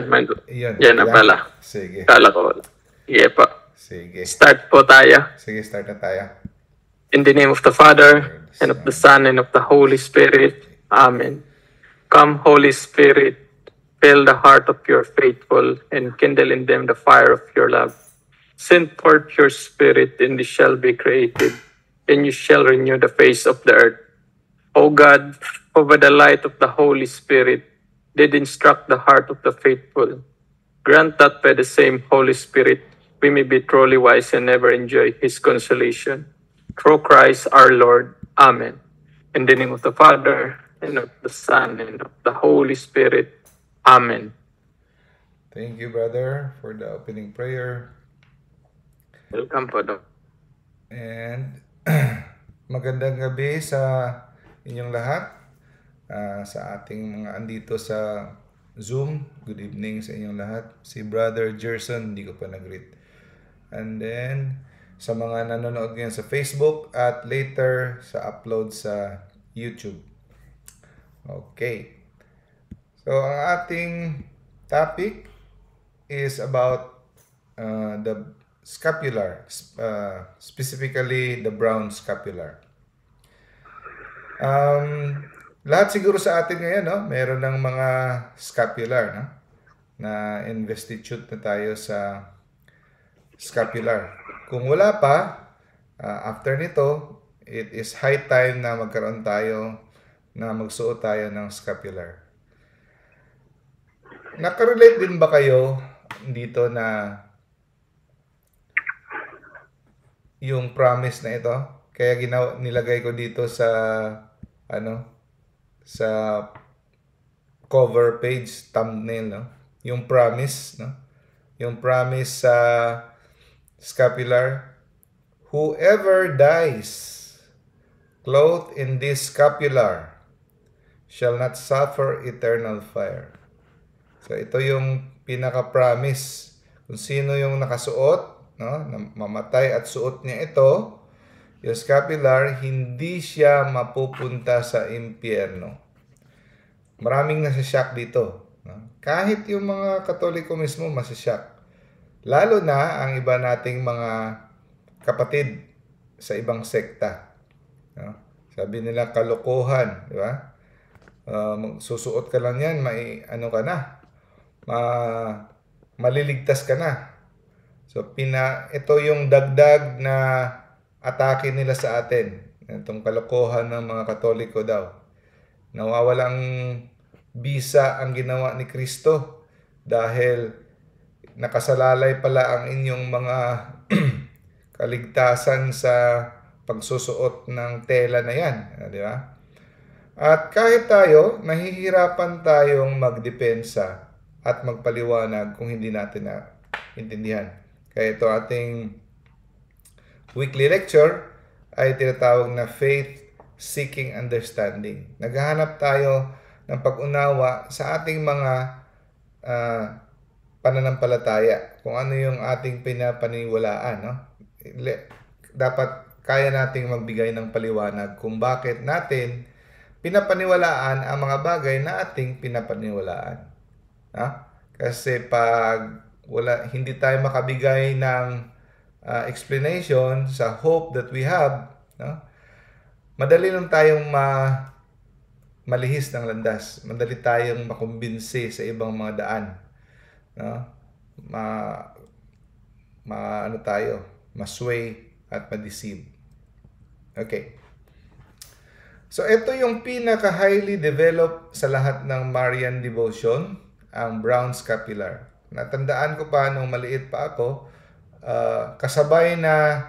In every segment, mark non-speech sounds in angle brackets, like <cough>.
Yan, mag... Yan, yan na pala. Sige. Kala ko wala. Sige po. Sige. Start po tayo. Sige, start na tayo. In the name of the Father, and of the Son, and of the Holy Spirit. Amen. Come, Holy Spirit, fill the heart of your faithful, and kindle in them the fire of your love. Send forth your Spirit, and they shall be created, and you shall renew the face of the earth. O God, over the light of the Holy Spirit, did instruct the heart of the faithful. Grant that by the same Holy Spirit we may be truly wise and never enjoy his consolation. Through Christ our Lord. Amen. In the name of the Father, and of the Son, and of the Holy Spirit. Amen. Thank you, brother, for the opening prayer. Welcome po, And <clears throat> magandang gabi sa inyong lahat uh, sa ating mga andito sa Zoom. Good evening sa inyong lahat. Si Brother Jerson, hindi ko pa nag-greet. And then, sa mga nanonood ngayon sa Facebook at later sa upload sa YouTube. Okay. So, ang ating topic is about uh, the scapular, uh, specifically the brown scapular. Um, lahat siguro sa atin ngayon, no? meron ng mga scapular, no? na investitude na tayo sa scapular. Kung wala pa, uh, after nito, it is high time na magkaroon tayo na magsuot tayo ng scapular. Nakarelate din ba kayo dito na yung promise na ito? Kaya ginaw nilagay ko dito sa ano sa cover page thumbnail no yung promise no yung promise sa scapular whoever dies clothed in this scapular shall not suffer eternal fire so ito yung pinaka promise kung sino yung nakasuot no mamatay at suot niya ito yung scapular, hindi siya mapupunta sa impyerno. Maraming nasashock dito. Kahit yung mga katoliko mismo masashock. Lalo na ang iba nating mga kapatid sa ibang sekta. Sabi nila kalokohan, di ba? Uh, ah, susuot ka lang yan, may ano ka na, ma, maliligtas ka na. So pina ito yung dagdag na atake nila sa atin. Itong kalokohan ng mga Katoliko daw. Nawawalang bisa ang ginawa ni Kristo dahil nakasalalay pala ang inyong mga <clears throat> kaligtasan sa pagsusuot ng tela na yan. Ah, di ba? At kahit tayo, nahihirapan tayong magdepensa at magpaliwanag kung hindi natin na intindihan. Kaya ito ating weekly lecture ay tinatawag na Faith Seeking Understanding. Naghahanap tayo ng pag-unawa sa ating mga uh, pananampalataya, kung ano yung ating pinapaniwalaan. No? Dapat kaya nating magbigay ng paliwanag kung bakit natin pinapaniwalaan ang mga bagay na ating pinapaniwalaan. Ha? Kasi pag wala, hindi tayo makabigay ng uh, explanation, sa hope that we have, no? madali lang tayong ma malihis ng landas. Madali tayong makumbinsi sa ibang mga daan. No? Ma, ma ano tayo, masway at ma Okay. So ito yung pinaka highly developed sa lahat ng Marian devotion, ang Brown's Capillar. Natandaan ko pa nung maliit pa ako, uh, kasabay na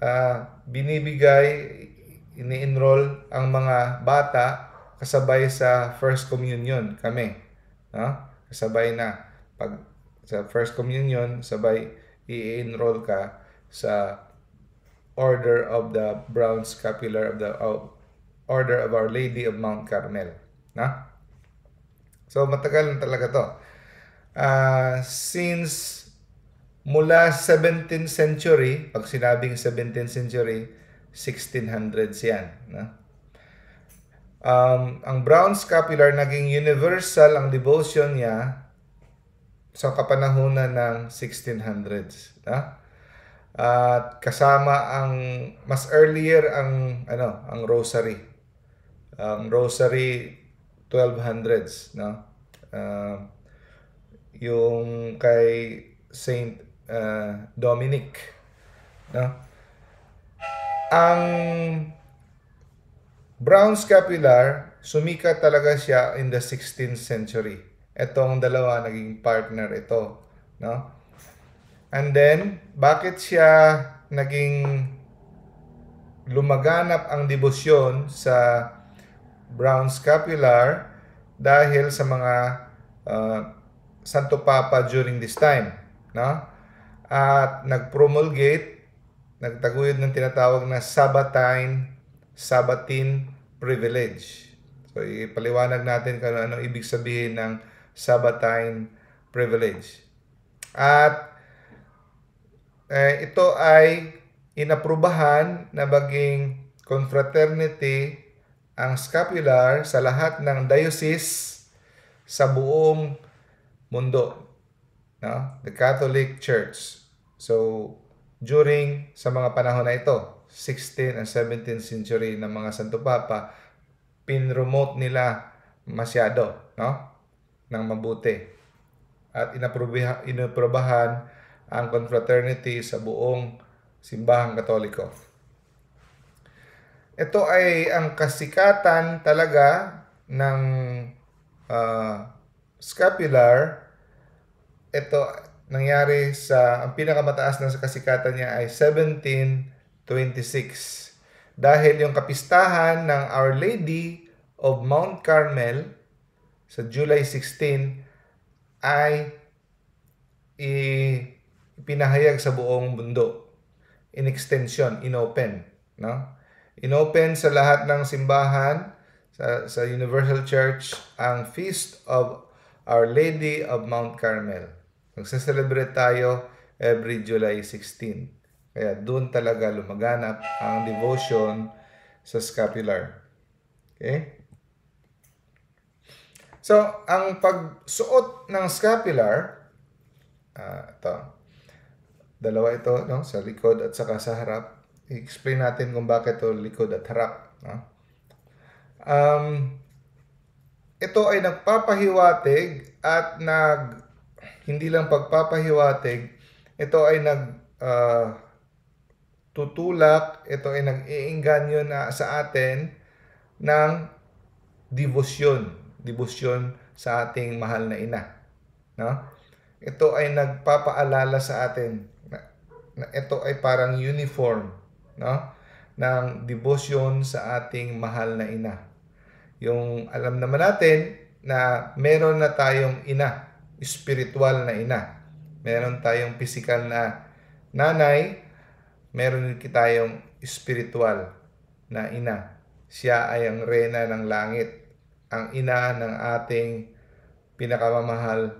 uh, binibigay, ini-enroll ang mga bata kasabay sa First Communion kami. No? Kasabay na. Pag sa First Communion, sabay i-enroll ka sa Order of the Brown Scapular of the oh, Order of Our Lady of Mount Carmel. No? So, matagal na talaga to. Uh, since mula 17th century, pag sinabing 17th century, 1600s yan. No? Um, ang brown scapular, naging universal ang devotion niya sa kapanahunan ng 1600s. No? At kasama ang mas earlier ang ano, ang rosary. Ang um, rosary 1200s, no? Uh, yung kay Saint uh, Dominic. No? Ang Brown Scapular, sumikat talaga siya in the 16th century. Itong dalawa naging partner ito, no? And then, bakit siya naging lumaganap ang debosyon sa Brown Scapular dahil sa mga uh, Santo Papa during this time, no? at nagpromulgate, nagtaguyod ng tinatawag na Sabbatine, Sabbatin privilege. So ipaliwanag natin kung ano ibig sabihin ng Sabbatine privilege. At eh, ito ay inaprubahan na maging confraternity ang scapular sa lahat ng diocese sa buong mundo no? the Catholic Church. So, during sa mga panahon na ito, 16 and 17th century ng mga Santo Papa, pinromote nila masyado no? ng mabuti. At inaprobahan ang confraternity sa buong simbahang katoliko. Ito ay ang kasikatan talaga ng uh, scapular ito nangyari sa, ang pinakamataas na kasikatan niya ay 1726. Dahil yung kapistahan ng Our Lady of Mount Carmel sa July 16 ay ipinahayag sa buong mundo in extension, in open, no? In open sa lahat ng simbahan sa, sa Universal Church ang Feast of Our Lady of Mount Carmel. Magse-celebrate tayo every July 16. Kaya doon talaga lumaganap ang devotion sa scapular. Okay? So, ang pagsuot ng scapular, uh, ito, dalawa ito, no? sa likod at saka sa harap. I-explain natin kung bakit ito likod at harap. No? Um, ito ay nagpapahiwatig at nag hindi lang pagpapahiwatig, ito ay nag uh, tutulak, ito ay nag-iinganyo na sa atin ng devosyon, devosyon sa ating mahal na ina. No? Ito ay nagpapaalala sa atin na, na ito ay parang uniform, no? ng devosyon sa ating mahal na ina. Yung alam naman natin na meron na tayong ina spiritual na ina. Meron tayong physical na nanay, meron din tayong spiritual na ina. Siya ay ang rena ng langit, ang ina ng ating pinakamamahal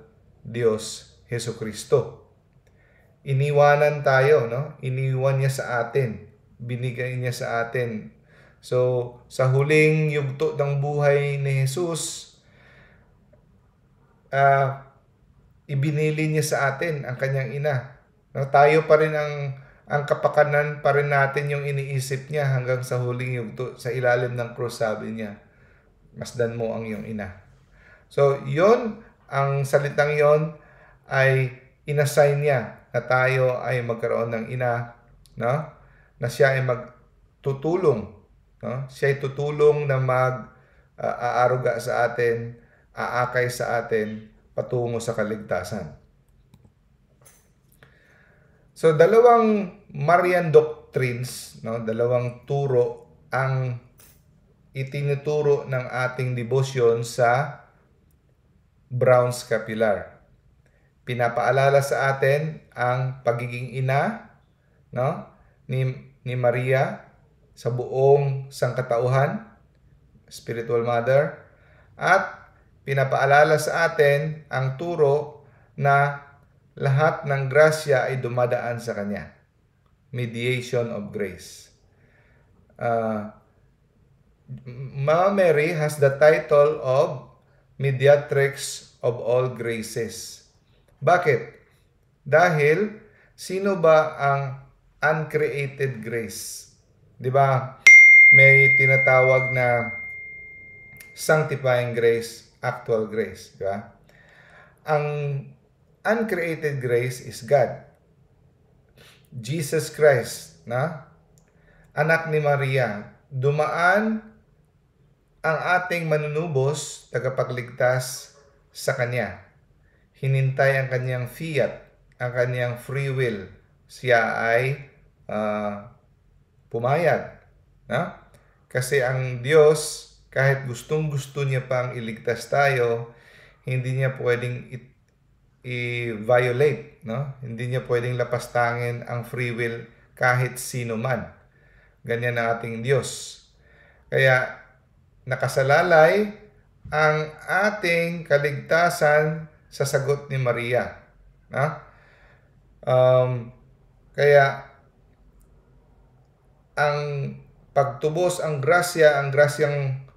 Diyos, Heso Kristo. Iniwanan tayo, no? Iniwan niya sa atin. Binigay niya sa atin. So, sa huling yugto ng buhay ni Jesus, uh, ibinili niya sa atin ang kanyang ina. No, tayo pa rin ang ang kapakanan pa rin natin yung iniisip niya hanggang sa huling yugto sa ilalim ng krus sabi niya. Masdan mo ang iyong ina. So, yon ang salitang yon ay inassign niya na tayo ay magkaroon ng ina, no? Na siya ay magtutulong, no? Siya ay tutulong na mag uh, aaruga sa atin, aakay sa atin, patungo sa kaligtasan. So dalawang Marian doctrines, no, dalawang turo ang itinuturo ng ating devotion sa Brown's Capillar. Pinapaalala sa atin ang pagiging ina no, ni, ni Maria sa buong sangkatauhan, spiritual mother, at pinapaalala sa atin ang turo na lahat ng grasya ay dumadaan sa Kanya. Mediation of grace. Uh, Mama Mary has the title of Mediatrix of all graces. Bakit? Dahil sino ba ang uncreated grace? 'Di ba? May tinatawag na sanctifying grace actual grace. Di ba? Ang uncreated grace is God. Jesus Christ, na anak ni Maria, dumaan ang ating manunubos, tagapagligtas sa Kanya. Hinintay ang Kanyang fiat, ang Kanyang free will. Siya ay uh, pumayag. Na? Kasi ang Diyos, kahit gustong gusto niya pang iligtas tayo, hindi niya pwedeng it, i-violate, no? Hindi niya pwedeng lapastangin ang free will kahit sino man. Ganyan ang ating Diyos. Kaya nakasalalay ang ating kaligtasan sa sagot ni Maria. Na? Um, kaya ang pagtubos, ang grasya, ang grasyang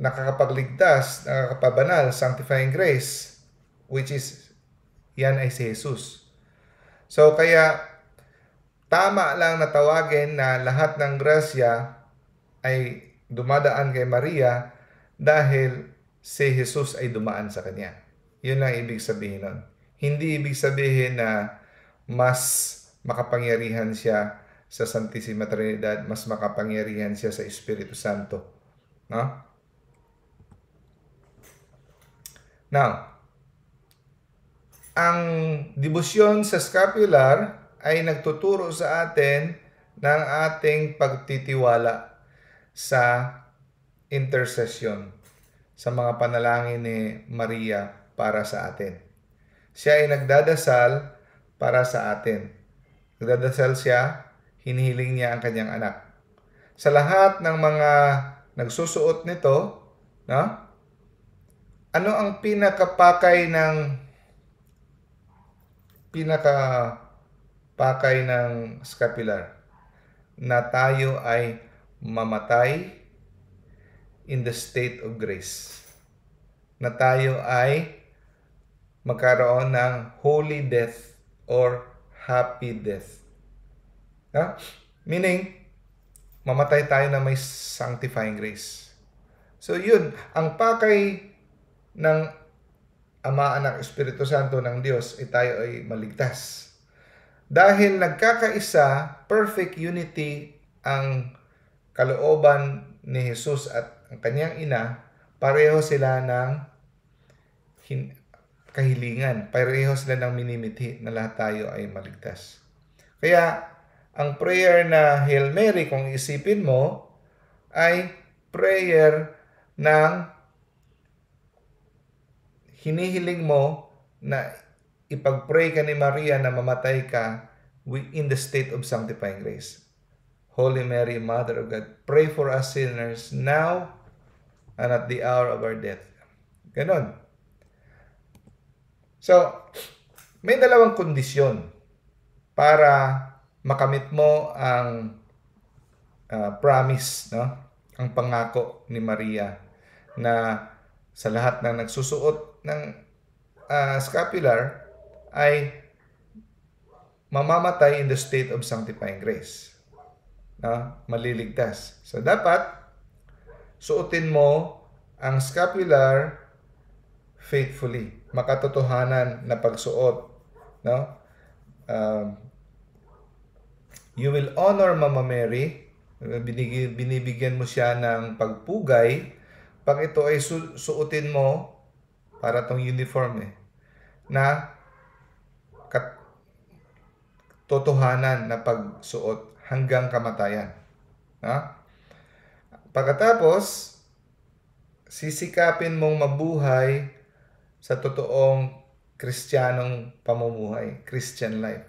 nakakapagligtas, nakakapabanal, sanctifying grace, which is, yan ay si Jesus. So, kaya, tama lang natawagin na lahat ng grasya ay dumadaan kay Maria dahil si Jesus ay dumaan sa kanya. Yun lang ibig sabihin nun. Hindi ibig sabihin na mas makapangyarihan siya sa Santissima Trinidad, mas makapangyarihan siya sa Espiritu Santo. No? Now, ang debosyon sa scapular ay nagtuturo sa atin ng ating pagtitiwala sa intercession sa mga panalangin ni Maria para sa atin. Siya ay nagdadasal para sa atin. Nagdadasal siya, hinihiling niya ang kanyang anak. Sa lahat ng mga nagsusuot nito, no? ano ang pinakapakay ng pinakapakay ng scapular? Na tayo ay mamatay in the state of grace. Na tayo ay magkaroon ng holy death or happy death. Ha? Meaning, mamatay tayo na may sanctifying grace. So yun, ang pakay ng Ama, Anak, Espiritu Santo ng Diyos ay eh, tayo ay maligtas. Dahil nagkakaisa, perfect unity ang kalooban ni Jesus at ang kanyang ina, pareho sila ng kahilingan. Pareho sila ng minimithi na lahat tayo ay maligtas. Kaya, ang prayer na Hail Mary, kung isipin mo, ay prayer ng hinihiling mo na ipagpray ka ni Maria na mamatay ka in the state of sanctifying grace. Holy Mary, Mother of God, pray for us sinners now and at the hour of our death. Ganon. So, may dalawang kondisyon para makamit mo ang uh, promise, no? ang pangako ni Maria na sa lahat ng nagsusuot ng uh, scapular ay mamamatay in the state of sanctifying grace. No? Maliligtas. So, dapat suotin mo ang scapular faithfully. Makatotohanan na pagsuot. No? Um, you will honor Mama Mary. Binigyan, binibigyan mo siya ng pagpugay. Pag ito ay su- suotin mo para tong uniform eh, na kat- totohanan na pagsuot hanggang kamatayan. Ha? Pagkatapos, sisikapin mong mabuhay sa totoong kristyanong pamumuhay, Christian life.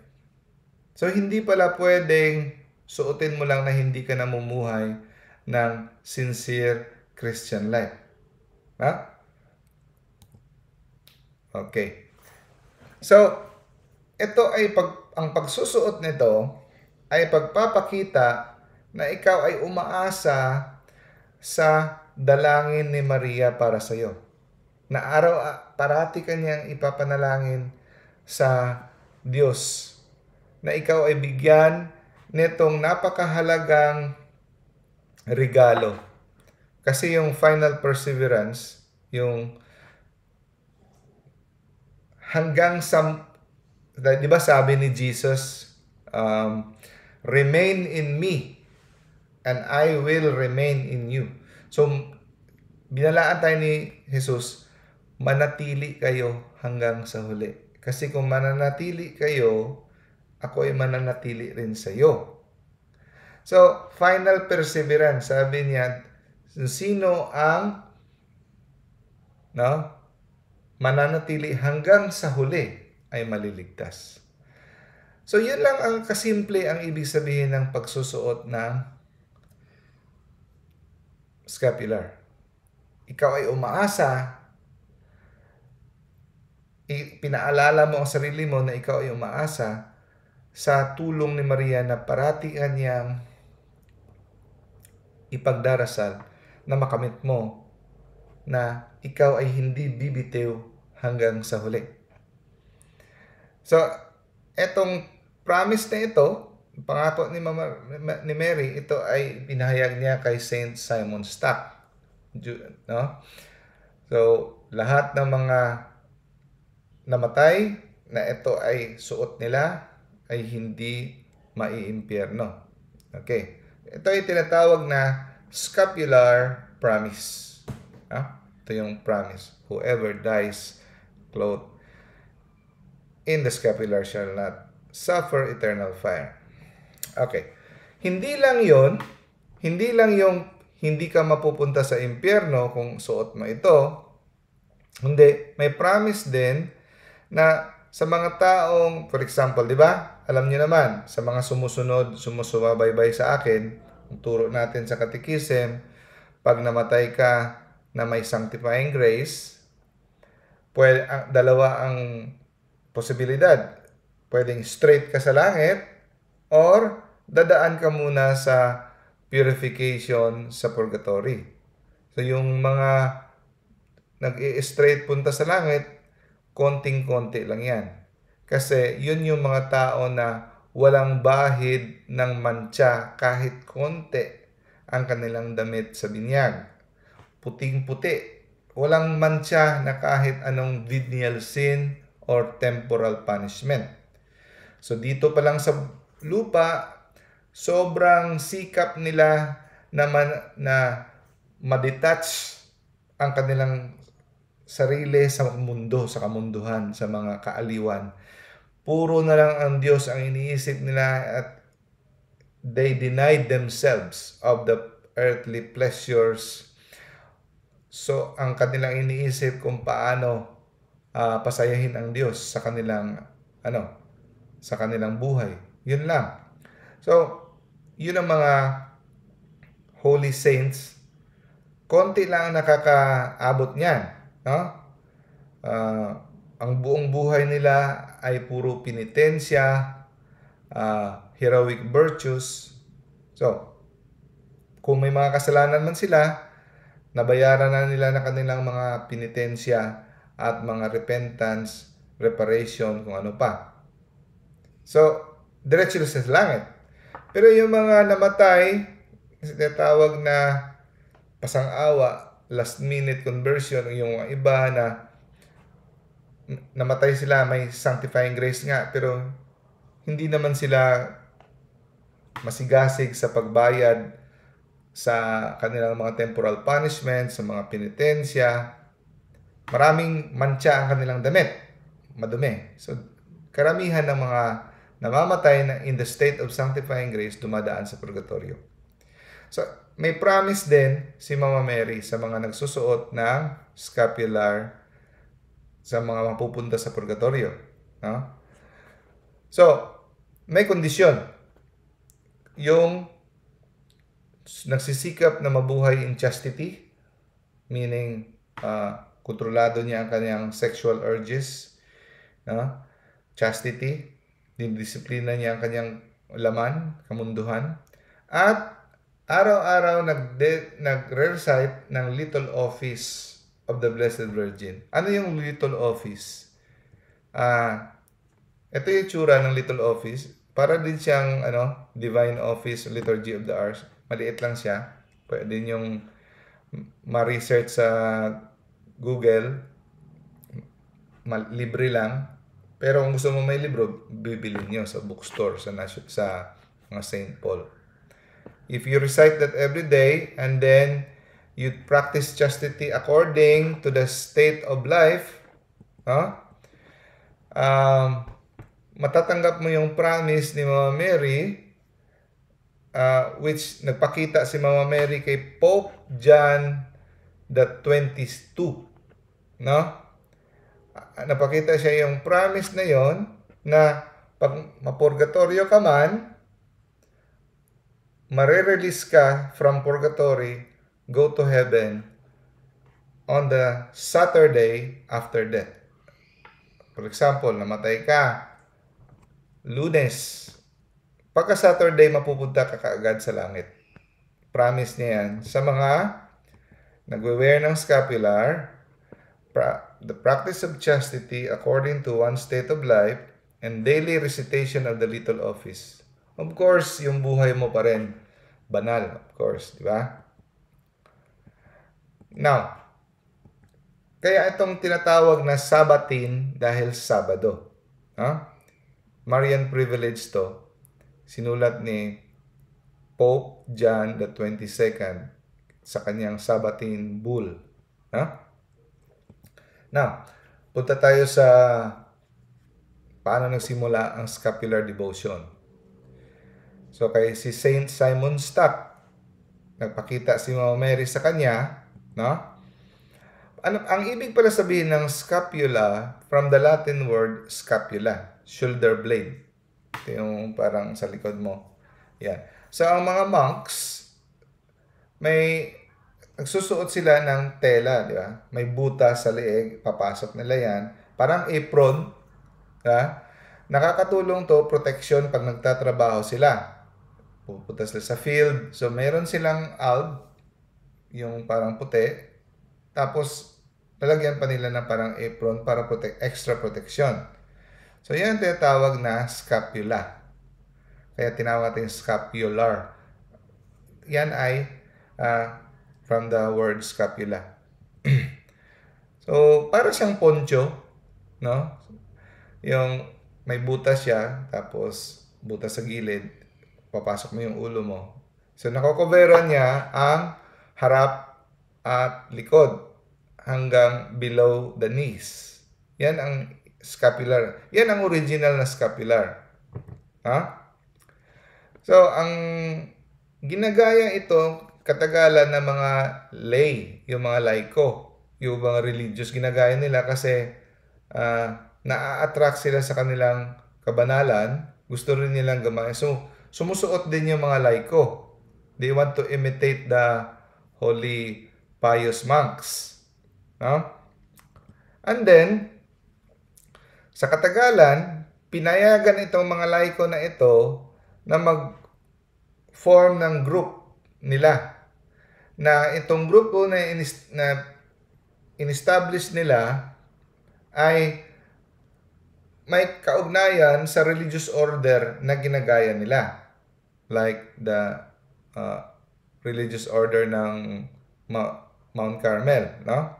So, hindi pala pwedeng suotin mo lang na hindi ka namumuhay ng sincere Christian life. Ha? Okay. So, ito ay pag, ang pagsusuot nito ay pagpapakita na ikaw ay umaasa sa dalangin ni Maria para sa iyo. Na araw ah, parati kanyang ipapanalangin sa Diyos na ikaw ay bigyan nitong napakahalagang regalo. Kasi yung final perseverance, yung hanggang sa, di ba sabi ni Jesus, um, remain in me and I will remain in you. So, binalaan tayo ni Jesus, manatili kayo hanggang sa huli. Kasi kung mananatili kayo, ako ay mananatili rin sa iyo. So, final perseverance, sabi niya, sino ang no, mananatili hanggang sa huli ay maliligtas. So yun lang ang kasimple ang ibig sabihin ng pagsusuot ng scapular. Ikaw ay umaasa, pinaalala mo ang sarili mo na ikaw ay umaasa sa tulong ni Maria na parati kanyang ipagdarasal na makamit mo na ikaw ay hindi bibitiw hanggang sa huli. So, etong promise na ito, pangako ni, Mama, ni Mary, ito ay pinahayag niya kay Saint Simon Stock. No? So, lahat ng mga namatay na ito ay suot nila ay hindi maiimpyerno. Okay. Ito ay tinatawag na scapular promise. Ah, ito yung promise. Whoever dies clothed in the scapular shall not suffer eternal fire. Okay. Hindi lang yon hindi lang yung hindi ka mapupunta sa impyerno kung suot mo ito, hindi, may promise din na sa mga taong, for example, di ba? Alam niyo naman, sa mga sumusunod, sumusubabaybay sa akin, ang turo natin sa katikism, pag namatay ka na may sanctifying grace, Pwede, ah, dalawa ang posibilidad. Pwedeng straight ka sa langit or dadaan ka muna sa purification sa purgatory. So yung mga nag-i-straight punta sa langit, konting-konti lang yan. Kasi yun yung mga tao na walang bahid ng mantsa kahit konti ang kanilang damit sa binyag. Puting-puti walang mancha na kahit anong venial sin or temporal punishment. So dito pa lang sa lupa, sobrang sikap nila na, man, na madetach ang kanilang sarili sa mundo, sa kamunduhan, sa mga kaaliwan. Puro na lang ang Diyos ang iniisip nila at they denied themselves of the earthly pleasures So, ang kanilang iniisip kung paano uh, pasayahin ang Diyos sa kanilang ano, sa kanilang buhay. Yun lang. So, yun ang mga holy saints. Konti lang nakakaabot niyan, no? Uh, ang buong buhay nila ay puro penitensya, uh, heroic virtues. So, kung may mga kasalanan man sila, Nabayaran na nila na kanilang mga penitensya at mga repentance, reparation, kung ano pa. So, diretso sa langit. Pero yung mga namatay, tinatawag na pasang-awa, last minute conversion, yung iba na namatay sila, may sanctifying grace nga, pero hindi naman sila masigasig sa pagbayad sa kanilang mga temporal punishment, sa mga penitensya. Maraming mantsa ang kanilang damit. Madumi. So, karamihan ng mga namamatay na in the state of sanctifying grace dumadaan sa purgatorio. So, may promise din si Mama Mary sa mga nagsusuot ng scapular sa mga mapupunta sa purgatorio. No? So, may kondisyon. Yung nagsisikap na mabuhay in chastity, meaning uh, kontrolado niya ang kanyang sexual urges, no? chastity, dinidisiplina niya ang kanyang laman, kamunduhan, at araw-araw nagde- nag-recite ng little office of the Blessed Virgin. Ano yung little office? Ah, uh, ito yung tsura ng little office. Para din siyang ano, divine office, liturgy of the hours maliit lang siya. Pwede yung ma-research sa Google. Mal- libre lang. Pero kung gusto mo may libro, bibili nyo sa bookstore sa, sa mga St. Paul. If you recite that every day and then you practice chastity according to the state of life, huh? um, matatanggap mo yung promise ni Mama Mary uh, which nagpakita si Mama Mary kay Pope John the 22. No? Ah, napakita siya yung promise na yon na pag mapurgatorio ka man, marerelease ka from purgatory, go to heaven on the Saturday after death. For example, namatay ka, lunes, Pagka Saturday, mapupunta ka kaagad sa langit. Promise niya yan. Sa mga nagwe-wear ng scapular, pra- the practice of chastity according to one state of life, and daily recitation of the little office. Of course, yung buhay mo pa rin. Banal, of course, di ba? Now, kaya itong tinatawag na Sabatin dahil Sabado. Huh? Marian privilege to sinulat ni Pope John the 22nd sa kanyang Sabatine Bull. Ha? Now, punta tayo sa paano nagsimula ang scapular devotion. So kay si Saint Simon Stock, nagpakita si Mama Mary sa kanya, no? Ano, ang ibig pala sabihin ng scapula from the Latin word scapula, shoulder blade. Ito yung parang sa likod mo. Yan. So, ang mga monks, may nagsusuot sila ng tela, di ba? May buta sa leeg, papasok nila yan. Parang apron, ha? Nakakatulong to protection pag nagtatrabaho sila. Pupunta sila sa field. So, meron silang alb, yung parang puti. Tapos, lalagyan pa nila ng parang apron para protect, extra protection. So, yan ang tinatawag na scapula. Kaya tinawag natin scapular. Yan ay uh, from the word scapula. <clears throat> so, para siyang poncho, no? Yung may butas siya, tapos butas sa gilid, papasok mo yung ulo mo. So, nakokoveran niya ang harap at likod hanggang below the knees. Yan ang scapular. Yan ang original na scapular. Ha? So, ang ginagaya ito katagalan ng mga lay, yung mga laiko, yung mga religious, ginagaya nila kasi uh, ah, na attract sila sa kanilang kabanalan, gusto rin nilang gamay. So, sumusuot din yung mga laiko. They want to imitate the holy pious monks. No? And then, sa katagalan, pinayagan itong mga laiko na ito na mag-form ng group nila. Na itong grupo na, inis- na in nila ay may kaugnayan sa religious order na ginagaya nila. Like the uh, religious order ng Ma- Mount Carmel, no?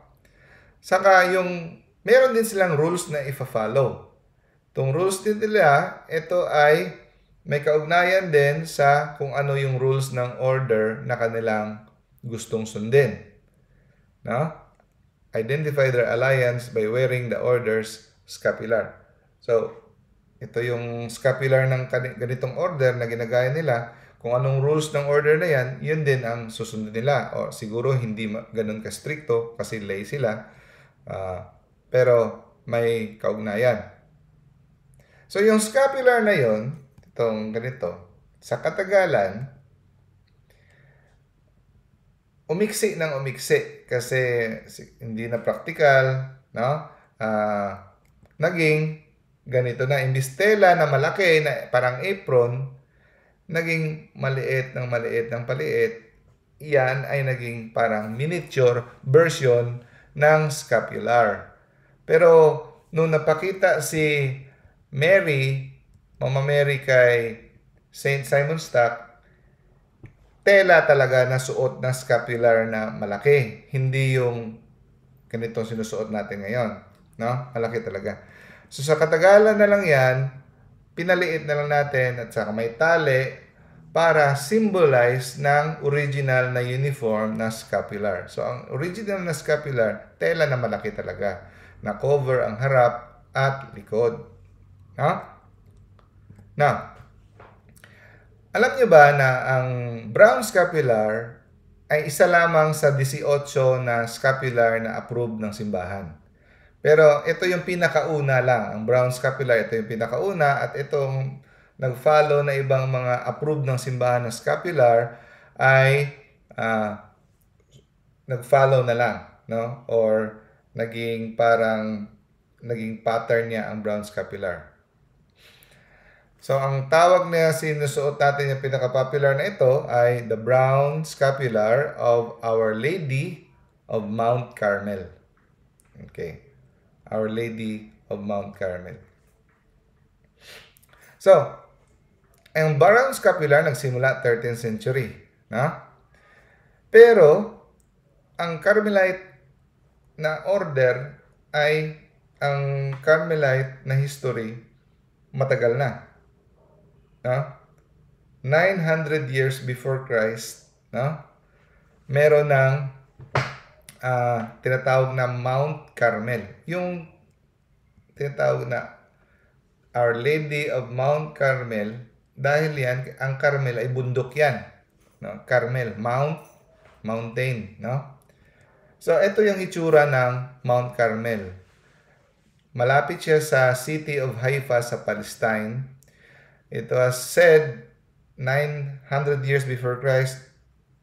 Saka yung meron din silang rules na ifa-follow. Itong rules din nila, ito ay may kaugnayan din sa kung ano yung rules ng order na kanilang gustong sundin. No? Identify their alliance by wearing the order's scapular. So, ito yung scapular ng ganitong order na ginagaya nila. Kung anong rules ng order na yan, yun din ang susundin nila. O siguro hindi ganun ka-stricto kasi lay sila. Uh, pero may kaugnayan. So yung scapular na yon, itong ganito, sa katagalan, umiksi ng umiksi kasi hindi na practical, no? Uh, naging ganito na, imbistela na malaki, na parang apron, naging maliit ng maliit ng paliit, iyan ay naging parang miniature version ng scapular. Pero nung napakita si Mary, Mama Mary kay St. Simon Stock, tela talaga na suot na scapular na malaki. Hindi yung ganitong sinusuot natin ngayon. No? Malaki talaga. So sa katagalan na lang yan, pinaliit na lang natin at saka may tali para symbolize ng original na uniform na scapular. So ang original na scapular, tela na malaki talaga na cover ang harap at likod. Ha? Now, alam niyo ba na ang brown scapular ay isa lamang sa 18 na scapular na approved ng simbahan. Pero ito yung pinakauna lang. Ang brown scapular, ito yung pinakauna at itong nag-follow na ibang mga approved ng simbahan na scapular ay uh, nag-follow na lang, no? Or naging parang naging pattern niya ang Brown's capillar. So, ang tawag na sinusuot natin yung pinaka-popular na ito ay the brown scapular of Our Lady of Mount Carmel. Okay. Our Lady of Mount Carmel. So, ang brown scapular nagsimula 13th century. Na? Pero, ang Carmelite na order ay ang Carmelite na history matagal na. No? 900 years before Christ, no? meron ng uh, tinatawag na Mount Carmel. Yung tinatawag na Our Lady of Mount Carmel, dahil yan, ang Carmel ay bundok yan. No? Carmel, Mount, mountain. No? So, ito yung itsura ng Mount Carmel. Malapit siya sa city of Haifa sa Palestine. Ito was said 900 years before Christ,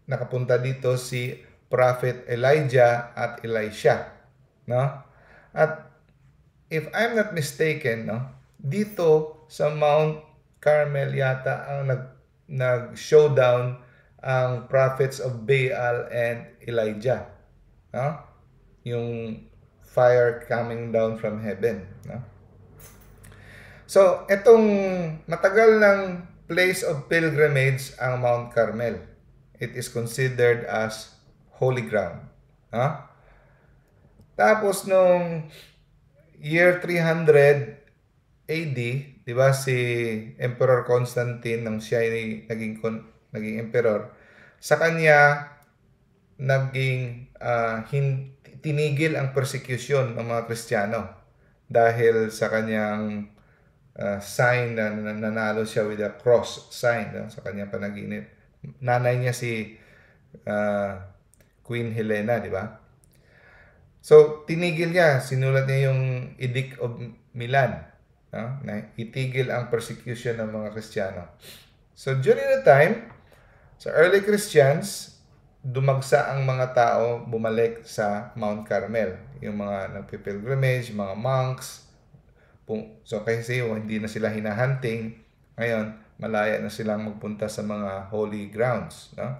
nakapunta dito si Prophet Elijah at Elisha. No? At if I'm not mistaken, no, dito sa Mount Carmel yata ang nag nag-showdown ang prophets of Baal and Elijah. No? Yung fire coming down from heaven. No? So, itong matagal ng place of pilgrimage ang Mount Carmel. It is considered as holy ground. No? Tapos, nung year 300 AD, di ba si Emperor Constantine nang siya ay naging naging emperor, sa kanya naging uh, hin- tinigil ang persecution ng mga Kristiyano dahil sa kanyang uh, sign na nanalo siya with a cross sign no? sa kanyang panaginip. Nanay niya si uh, Queen Helena, di ba? So, tinigil niya, sinulat niya yung Edict of Milan no? na itigil ang persecution ng mga Kristiyano. So, during the time, sa early Christians, dumagsa ang mga tao bumalik sa Mount Carmel. Yung mga nagpe mga monks. So kasi hindi na sila hinahunting. Ngayon, malaya na silang magpunta sa mga holy grounds. No?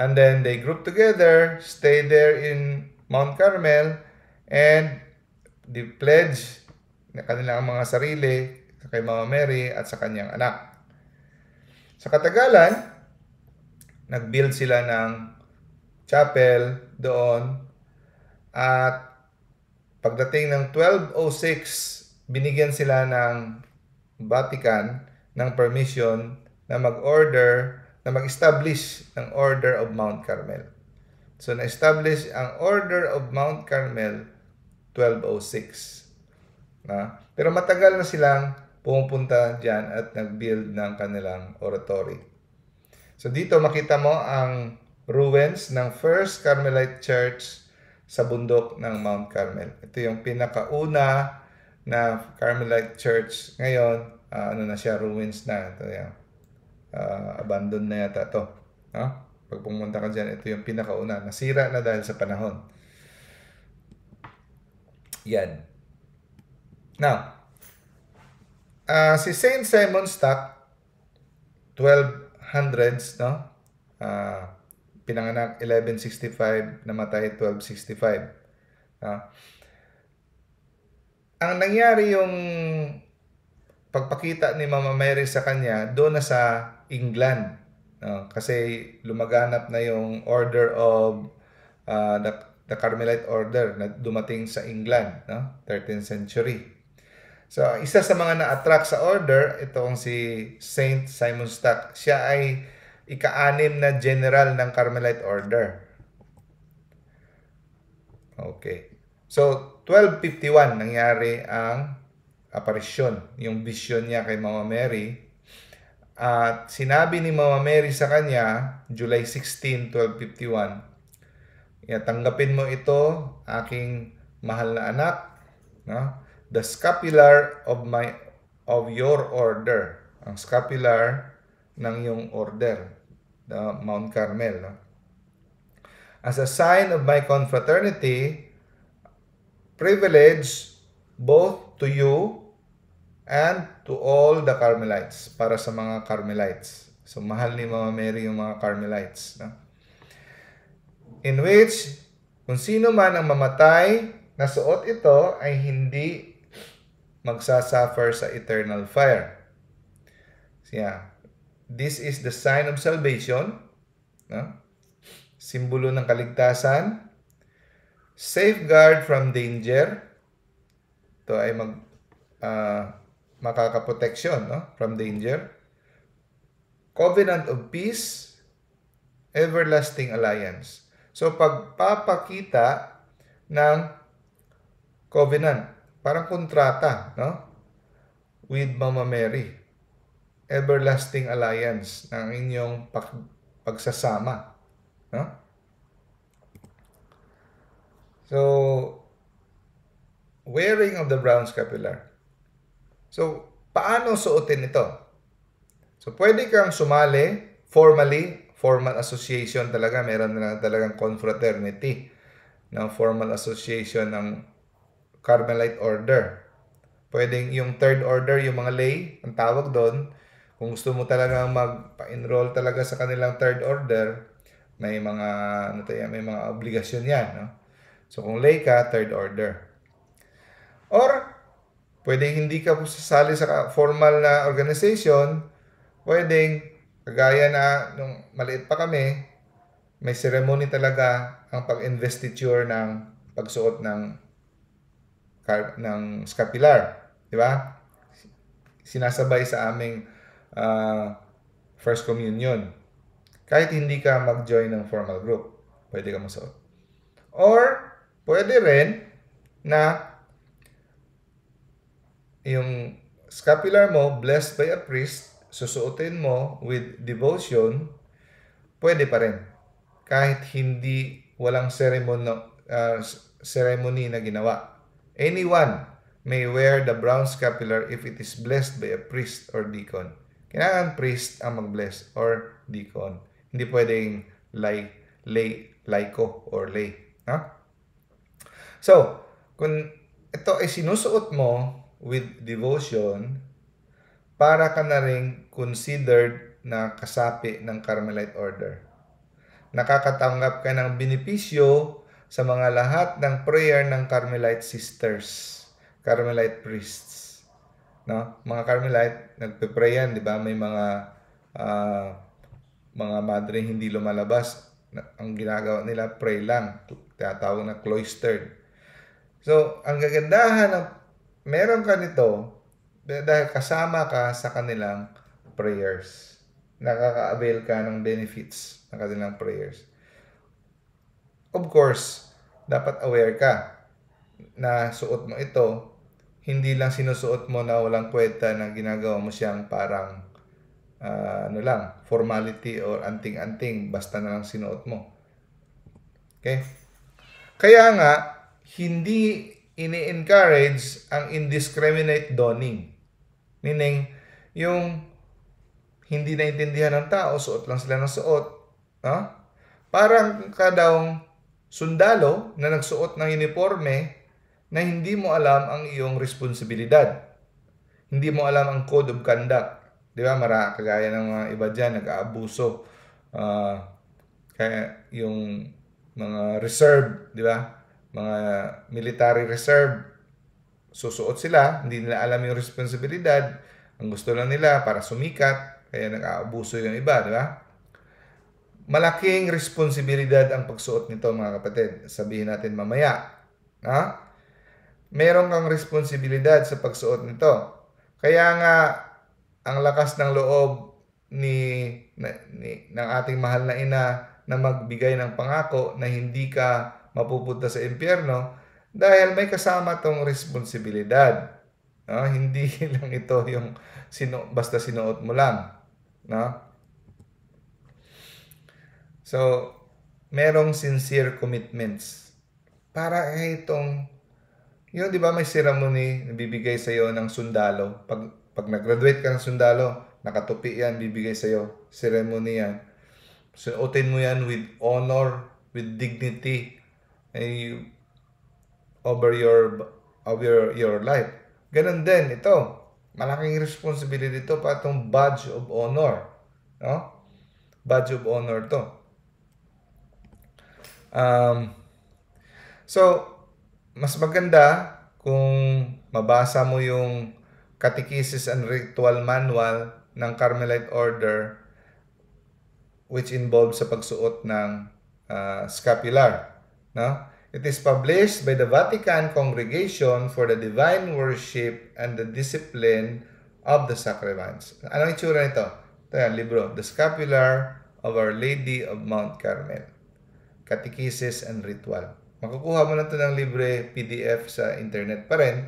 And then they grouped together, stay there in Mount Carmel, and they pledge na ang mga sarili kay Mama Mary at sa kanyang anak. Sa katagalan, nag-build sila ng chapel doon. At pagdating ng 1206, binigyan sila ng Vatican ng permission na mag-order, na mag-establish ng Order of Mount Carmel. So, na-establish ang Order of Mount Carmel 1206. Na? Pero matagal na silang pumupunta diyan at nag-build ng kanilang oratory. So dito makita mo ang ruins ng First Carmelite Church sa bundok ng Mount Carmel. Ito yung pinakauna na Carmelite Church ngayon. Uh, ano na siya, ruins na. Ito yung uh, ah, abandoned na yata to. No? Pag pumunta ka dyan, ito yung pinakauna. Nasira na dahil sa panahon. Yan. Now, uh, si Saint Simon Stock, 12 hundreds, no? Uh, pinanganak 1165, namatay 1265. No? Ang nangyari yung pagpakita ni Mama Mary sa kanya doon na sa England. No? Kasi lumaganap na yung order of uh, the, the Carmelite order na dumating sa England, no? 13th century. So, isa sa mga na-attract sa order, itong si Saint Simon Stock. Siya ay ikaanim na general ng Carmelite Order. Okay. So, 1251 nangyari ang aparisyon, yung vision niya kay Mama Mary. At sinabi ni Mama Mary sa kanya, July 16, 1251, tanggapin mo ito, aking mahal na anak. No? the scapular of my of your order. Ang scapular ng iyong order, the Mount Carmel. No? As a sign of my confraternity, privilege both to you and to all the Carmelites, para sa mga Carmelites. So, mahal ni Mama Mary yung mga Carmelites. No? In which, kung sino man ang mamatay, na suot ito ay hindi magsasuffer sa eternal fire. So, yeah. This is the sign of salvation. No? Simbolo ng kaligtasan. Safeguard from danger. Ito ay mag, uh, makakaproteksyon no? from danger. Covenant of peace. Everlasting alliance. So, pagpapakita ng covenant parang kontrata, no? With Mama Mary. Everlasting alliance ng inyong pag pagsasama, no? So, wearing of the brown scapular. So, paano suotin ito? So, pwede kang sumali formally, formal association talaga, meron na talagang confraternity ng formal association ng Carmelite order. Pwedeng yung third order, yung mga lay, ang tawag doon, kung gusto mo talaga magpa-enroll talaga sa kanilang third order, may mga ano tayo, may mga obligasyon 'yan, no? So kung lay ka, third order. Or pwedeng hindi ka sasali sa formal na organization, pwedeng kagaya na nung maliit pa kami, may ceremony talaga ang pag-investiture ng pagsuot ng ng scapular, di ba? Sinasabay sa aming uh, first communion. Kahit hindi ka mag-join ng formal group, pwede ka magsuot. Or, pwede rin na yung scapular mo, blessed by a priest, susuotin mo with devotion, pwede pa rin. Kahit hindi walang ceremony, uh, ceremony na ginawa. Anyone may wear the brown scapular if it is blessed by a priest or deacon. Kailangan priest ang mag-bless or deacon. Hindi pwedeng lay, lay, laiko or lay. Ha? So, kung ito ay sinusuot mo with devotion, para ka na rin considered na kasapi ng Carmelite order. Nakakatanggap ka ng benepisyo sa mga lahat ng prayer ng Carmelite sisters, Carmelite priests. No? Mga Carmelite, nagpe-pray yan, di ba? May mga uh, mga madre hindi lumalabas. Ang ginagawa nila, pray lang. Tinatawag na cloistered. So, ang gagandahan ng meron ka nito dahil kasama ka sa kanilang prayers. Nakaka-avail ka ng benefits ng kanilang prayers of course, dapat aware ka na suot mo ito. Hindi lang sinusuot mo na walang kwenta na ginagawa mo siyang parang uh, ano lang, formality or anting-anting. Basta na lang sinuot mo. Okay? Kaya nga, hindi ini-encourage ang indiscriminate donning. Meaning, yung hindi naintindihan ng tao, suot lang sila ng suot. No? Parang ka Sundalo na nagsuot ng uniforme na hindi mo alam ang iyong responsibilidad. Hindi mo alam ang code of conduct. Di ba? Mara, kagaya ng mga iba dyan, nag-aabuso. Uh, kaya yung mga reserve, di ba? Mga military reserve, susuot sila, hindi nila alam yung responsibilidad. Ang gusto lang nila para sumikat, kaya nag-aabuso yung iba, di ba? Malaking responsibilidad ang pagsuot nito mga kapatid. Sabihin natin mamaya. Ha? Meron kang responsibilidad sa pagsuot nito. Kaya nga, ang lakas ng loob ni, na, ni ng ating mahal na ina na magbigay ng pangako na hindi ka mapupunta sa impyerno dahil may kasama tong responsibilidad. No? Ah, hindi <laughs> lang ito yung sino, basta sinuot mo lang. No? So, merong sincere commitments. Para itong, you di ba may ceremony na bibigay sa'yo ng sundalo? Pag, pag nag-graduate ka ng sundalo, nakatupi yan, bibigay sa'yo, ceremony yan. Suotin mo yan with honor, with dignity, and eh, you, over your, over your, your life. Ganun din, ito, malaking responsibility to pa itong badge of honor. No? Badge of honor to. Um, so, mas maganda kung mabasa mo yung Catechesis and Ritual Manual ng Carmelite Order which involves sa pagsuot ng uh, scapular. No? It is published by the Vatican Congregation for the Divine Worship and the Discipline of the Sacraments. Anong itsura nito? Ito yung libro, The Scapular of Our Lady of Mount Carmel catechesis, and ritual. Makukuha mo lang ito ng libre PDF sa internet pa rin.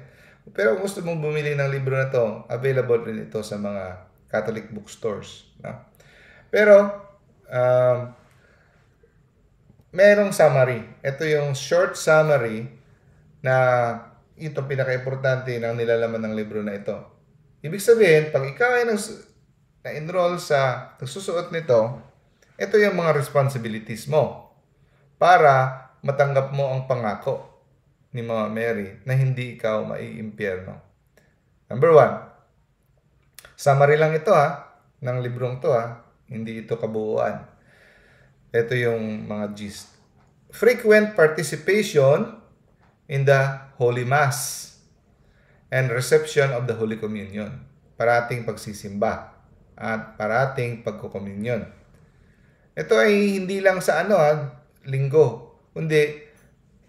Pero kung gusto mong bumili ng libro na to, available rin ito sa mga Catholic bookstores. No? Pero, um, merong summary. Ito yung short summary na ito pinaka-importante ng nilalaman ng libro na ito. Ibig sabihin, pag ikaw ay na-enroll sa susuot nito, ito yung mga responsibilities mo para matanggap mo ang pangako ni Mama Mary na hindi ikaw maiimpyerno. Number one, summary lang ito ha, ah, ng librong to ha, ah. hindi ito kabuuan. Ito yung mga gist. Frequent participation in the Holy Mass and reception of the Holy Communion. Parating pagsisimba at parating pagkukomunyon. Ito ay hindi lang sa ano ha, ah, linggo, kundi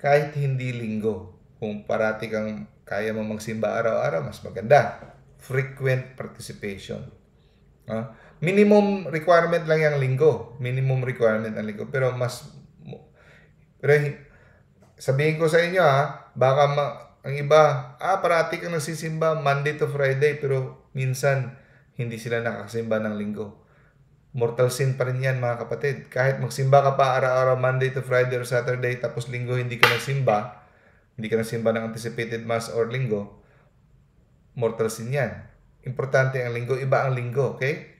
kahit hindi linggo. Kung parati kang kaya mo magsimba araw-araw, mas maganda. Frequent participation. Uh, minimum requirement lang yung linggo. Minimum requirement ang linggo. Pero mas... Pero sabihin ko sa inyo ha, baka ma, ang iba, ah, parati kang nagsisimba Monday to Friday, pero minsan hindi sila nakasimba ng linggo Mortal sin pa rin yan mga kapatid. Kahit magsimba ka pa araw-araw Monday to Friday or Saturday tapos linggo hindi ka nagsimba, hindi ka nagsimba ng anticipated mass or linggo, mortal sin yan. Importante ang linggo, iba ang linggo, okay?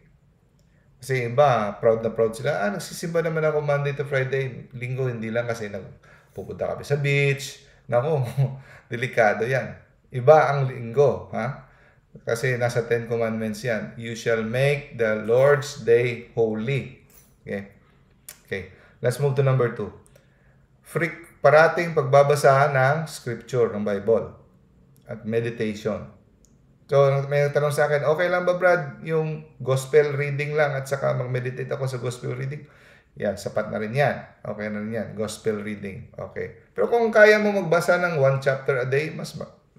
Kasi iba, proud na proud sila. Ah, nagsisimba naman ako Monday to Friday. Linggo, hindi lang kasi nagpupunta kami sa beach. Nako, <laughs> delikado yan. Iba ang linggo, ha? Kasi nasa Ten Commandments yan. You shall make the Lord's Day holy. Okay? Okay. Let's move to number two. Freak, parating pagbabasa ng scripture, ng Bible. At meditation. So, may nagtanong sa akin, okay lang ba Brad, yung gospel reading lang at saka mag-meditate ako sa gospel reading? Yan, sapat na rin yan. Okay na rin yan. Gospel reading. Okay. Pero kung kaya mo magbasa ng one chapter a day, mas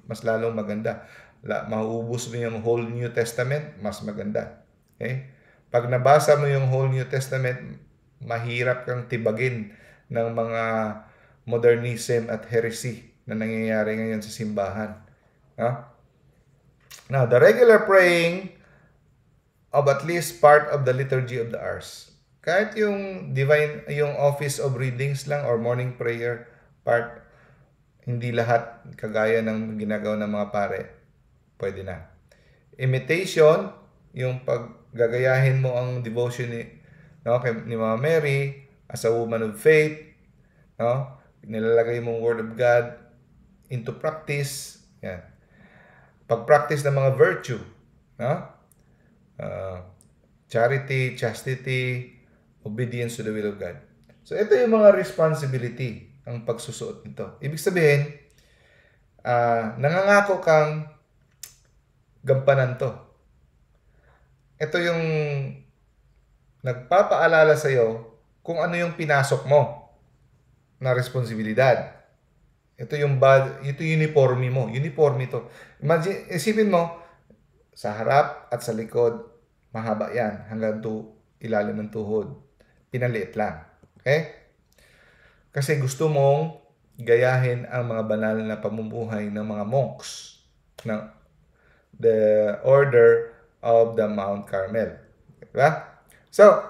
mas lalong maganda la, mauubos mo yung whole New Testament, mas maganda. Okay? Pag nabasa mo yung whole New Testament, mahirap kang tibagin ng mga modernism at heresy na nangyayari ngayon sa simbahan. Ha? Now, the regular praying of at least part of the liturgy of the hours. Kahit yung divine, yung office of readings lang or morning prayer part, hindi lahat kagaya ng ginagawa ng mga pare pwede na. Imitation, yung paggagayahin mo ang devotion ni, no, kay, ni Mama Mary as a woman of faith, no? nilalagay mong Word of God into practice. Yan. Pag-practice ng mga virtue. No? Uh, charity, chastity, obedience to the will of God. So, ito yung mga responsibility ang pagsusuot nito. Ibig sabihin, uh, nangangako kang gampanan to. Ito yung nagpapaalala sa iyo kung ano yung pinasok mo na responsibilidad. Ito yung bad, ito uniforme mo, uniforme ito. Imagine, isipin mo, sa harap at sa likod, mahaba yan, hanggang to, ilalim ng tuhod. Pinaliit lang. Okay? Kasi gusto mong gayahin ang mga banal na pamumuhay ng mga monks, ng the order of the Mount Carmel. Diba? So,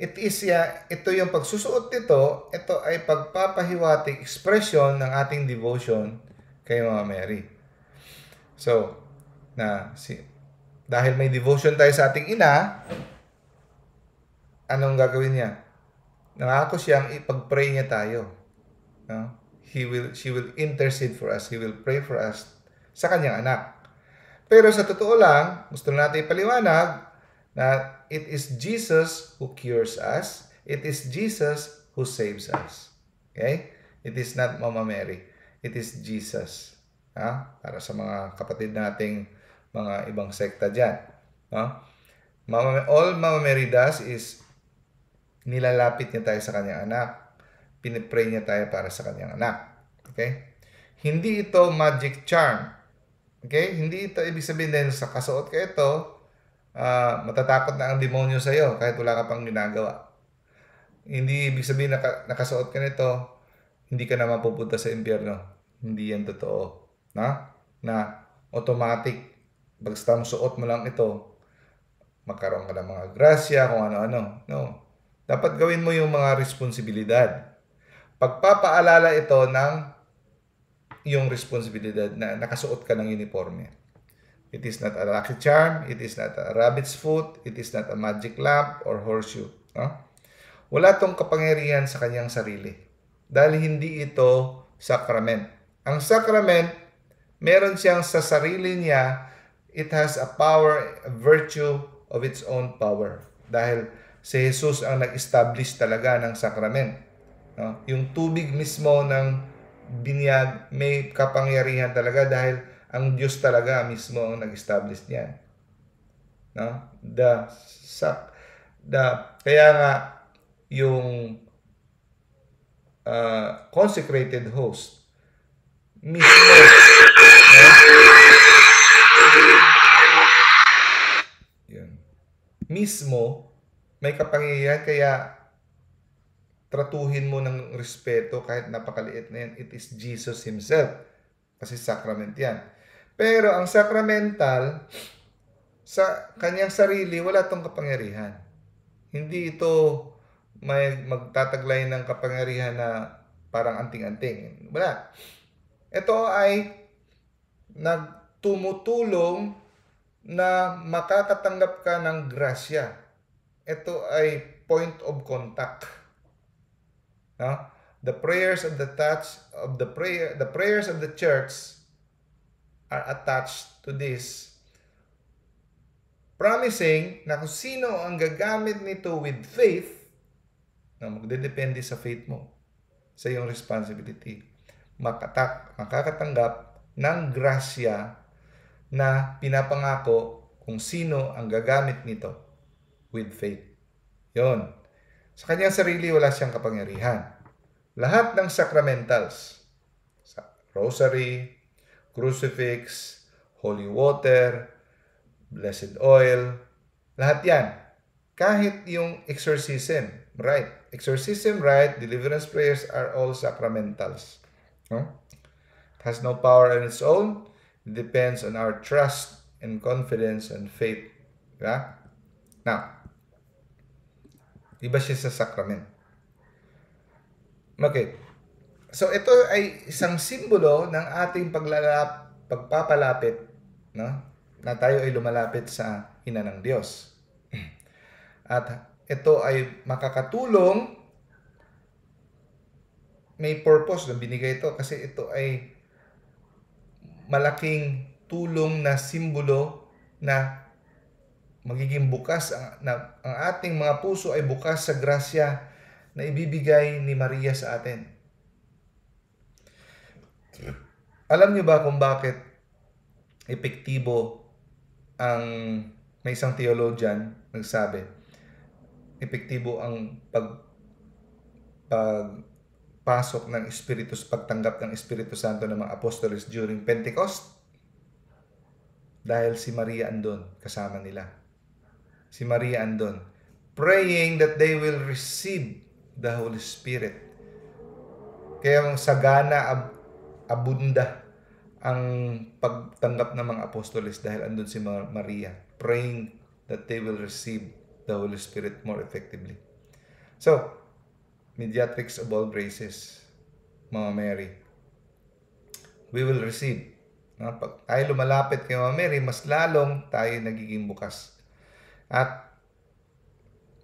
it is ya, uh, ito yung pagsusuot nito, ito ay pagpapahiwatig expression ng ating devotion kay Mama Mary. So, na si dahil may devotion tayo sa ating ina, anong gagawin niya? Nangako siyang ipag-pray niya tayo. No? He will, she will intercede for us. He will pray for us sa kanyang anak. Pero sa totoo lang, gusto natin ipaliwanag na it is Jesus who cures us. It is Jesus who saves us. Okay? It is not Mama Mary. It is Jesus. Ha? Para sa mga kapatid nating mga ibang sekta dyan. Ha? Mama, all Mama Mary does is nilalapit niya tayo sa kanyang anak. Pinipray niya tayo para sa kanyang anak. Okay? Hindi ito magic charm Okay? Hindi ito ibig sabihin dahil sa kasuot ka ito, uh, matatakot na ang demonyo sa iyo kahit wala ka pang ginagawa. Hindi ibig sabihin naka, nakasuot ka nito, hindi ka na mapupunta sa impyerno. Hindi yan totoo. Na? Na automatic. Basta suot mo lang ito, magkaroon ka ng mga grasya, kung ano-ano. No. Dapat gawin mo yung mga responsibilidad. Pagpapaalala ito ng yung responsibilidad na nakasuot ka ng uniforme. It is not a lucky charm, it is not a rabbit's foot, it is not a magic lamp or horseshoe. No? Wala tong kapangyarihan sa kanyang sarili dahil hindi ito sacrament. Ang sacrament, meron siyang sa sarili niya, it has a power, a virtue of its own power. Dahil si Jesus ang nag-establish talaga ng sacrament. No? Yung tubig mismo ng binyag, may kapangyarihan talaga dahil ang Diyos talaga mismo ang nag-establish niyan. No? The, sa, the, kaya nga, yung uh, consecrated host mismo, no? mismo, may kapangyarihan kaya tratuhin mo ng respeto kahit napakaliit na yan. It is Jesus Himself. Kasi sacrament yan. Pero ang sacramental, sa kanyang sarili, wala tong kapangyarihan. Hindi ito may magtataglay ng kapangyarihan na parang anting-anting. Wala. Ito ay nagtumutulong na makakatanggap ka ng grasya. Ito ay point of contact No? The prayers of the touch of the prayer the prayers of the church are attached to this promising na kung sino ang gagamit nito with faith, na magdedepende sa faith mo, sa iyong responsibility, makatak, makakatanggap ng grasya na pinapangako kung sino ang gagamit nito with faith. Yon. Sa kanyang sarili, wala siyang kapangyarihan. Lahat ng sacramentals, rosary, crucifix, holy water, blessed oil, lahat yan. Kahit yung exorcism, right? Exorcism, right? Deliverance prayers are all sacramentals. No? It has no power on its own. It depends on our trust and confidence and faith. Yeah? Diba? Now, Iba siya sa sacrament. Okay. So ito ay isang simbolo ng ating paglalap, pagpapalapit, no? Na tayo ay lumalapit sa ina ng Diyos. <clears throat> At ito ay makakatulong may purpose na binigay ito kasi ito ay malaking tulong na simbolo na magiging bukas ang, na, ang ating mga puso ay bukas sa grasya na ibibigay ni Maria sa atin. Alam niyo ba kung bakit epektibo ang may isang theologian nagsabi epektibo ang pag pagpasok ng Espiritus, pagtanggap ng Espiritu Santo ng mga apostoles during Pentecost dahil si Maria andon kasama nila si Maria andon. Praying that they will receive the Holy Spirit. Kaya ang sagana, ab- abunda ang pagtanggap ng mga apostoles dahil andun si Maria. Praying that they will receive the Holy Spirit more effectively. So, mediatrix of all graces, Mama Mary, we will receive. Pag tayo lumalapit kay Mama Mary, mas lalong tayo nagiging bukas at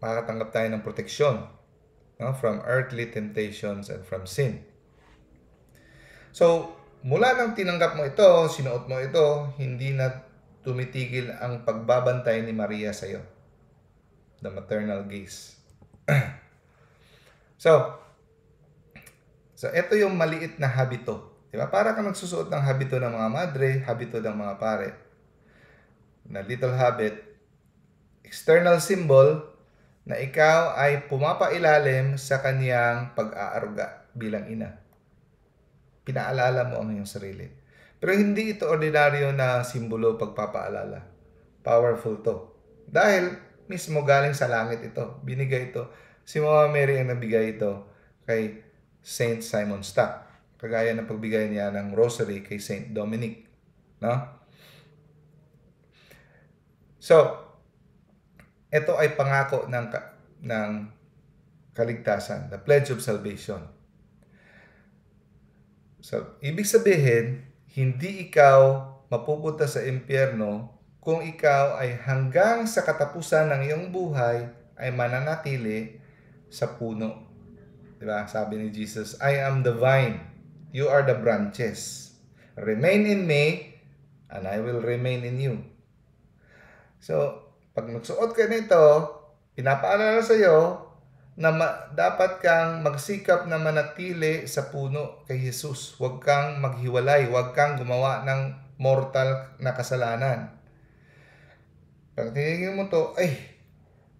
makakatanggap tayo ng proteksyon no? from earthly temptations and from sin. So, mula nang tinanggap mo ito, sinuot mo ito, hindi na tumitigil ang pagbabantay ni Maria sa iyo. The maternal gaze. <clears throat> so, so ito yung maliit na habito. Diba? Para kang nagsusuot ng habito ng mga madre, habito ng mga pare. Na little habit, external symbol na ikaw ay pumapailalim sa kaniyang pag-aaruga bilang ina. Pinaalala mo ang iyong sarili. Pero hindi ito ordinaryo na simbolo pagpapaalala. Powerful to. Dahil mismo galing sa langit ito. Binigay ito. Si Mama Mary ang nabigay ito kay Saint Simon Stock. Kagaya ng pagbigay niya ng rosary kay Saint Dominic. No? So, ito ay pangako ng, ng kaligtasan, the pledge of salvation. So, ibig sabihin, hindi ikaw mapupunta sa impyerno kung ikaw ay hanggang sa katapusan ng iyong buhay ay mananatili sa puno. Diba? Sabi ni Jesus, I am the vine. You are the branches. Remain in me and I will remain in you. So, pag nagsuot ka nito, pinapaalala sa iyo na ma- dapat kang magsikap na manatili sa puno kay Jesus. Huwag kang maghiwalay, huwag kang gumawa ng mortal na kasalanan. Pag tinigil mo to, ay,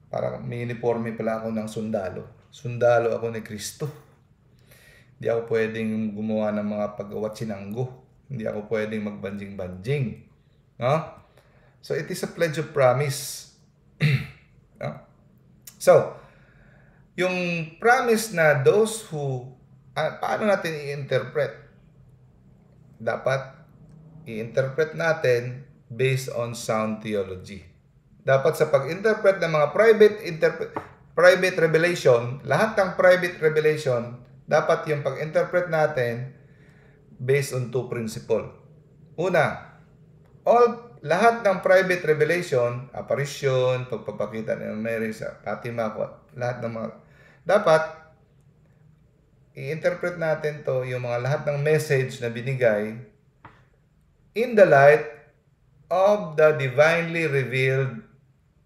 parang may uniforme pala ako ng sundalo. Sundalo ako ni Kristo. Hindi ako pwedeng gumawa ng mga paggawa sinanggo. Hindi ako pwedeng magbanjing-banjing. No? So it is a pledge of promise no? <clears throat> Ah. So, yung promise na those who, ah, paano natin i-interpret? Dapat i-interpret natin based on sound theology. Dapat sa pag-interpret ng mga private interpret, private revelation, lahat ng private revelation, dapat yung pag-interpret natin based on two principle. Una, all lahat ng private revelation, apparition, pagpapakita ni Mary sa Fatima, lahat ng mga, dapat, i-interpret natin to yung mga lahat ng message na binigay in the light of the divinely revealed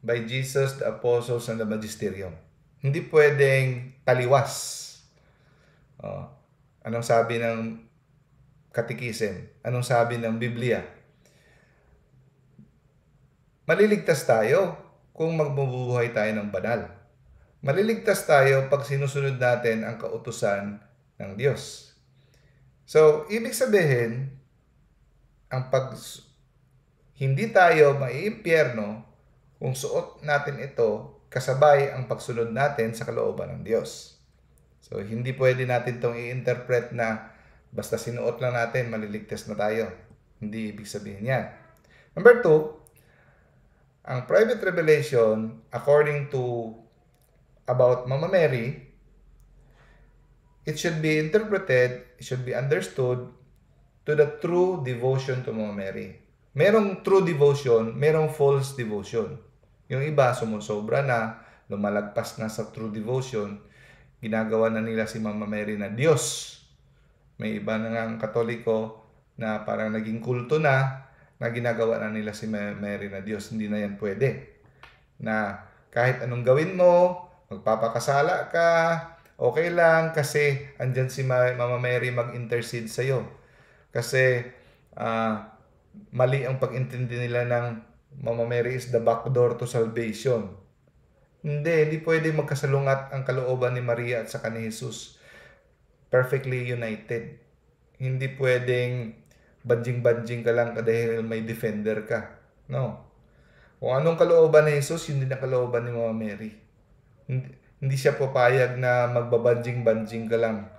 by Jesus, the apostles, and the magisterium. Hindi pwedeng taliwas. Oh, anong sabi ng katikisin? Anong sabi ng Biblia? Maliligtas tayo kung magbubuhay tayo ng banal. Maliligtas tayo pag sinusunod natin ang kautusan ng Diyos. So, ibig sabihin, ang pag hindi tayo maiimpyerno kung suot natin ito kasabay ang pagsunod natin sa kalooban ng Diyos. So, hindi pwede natin itong i-interpret na basta sinuot lang natin, maliligtas na tayo. Hindi ibig sabihin yan. Number two, ang private revelation, according to about Mama Mary, it should be interpreted, it should be understood to the true devotion to Mama Mary. Merong true devotion, merong false devotion. Yung iba sumusobra na, lumalagpas na sa true devotion, ginagawa na nila si Mama Mary na Diyos. May iba na nga ang katoliko na parang naging kulto na, na ginagawa na nila si Mary na Diyos. Hindi na yan pwede. Na kahit anong gawin mo, magpapakasala ka, okay lang kasi andyan si Mama Mary mag-intercede sa'yo. Kasi uh, mali ang pag-intindi nila ng Mama Mary is the backdoor to salvation. Hindi, hindi pwede magkasalungat ang kalooban ni Maria at sa ni Jesus. Perfectly united. Hindi pwedeng banjing-banjing ka lang dahil may defender ka. No. Kung anong kalooban ni Jesus, yun din ang kalooban ni Mama Mary. Hindi, hindi siya papayag na magbabanjing-banjing ka lang,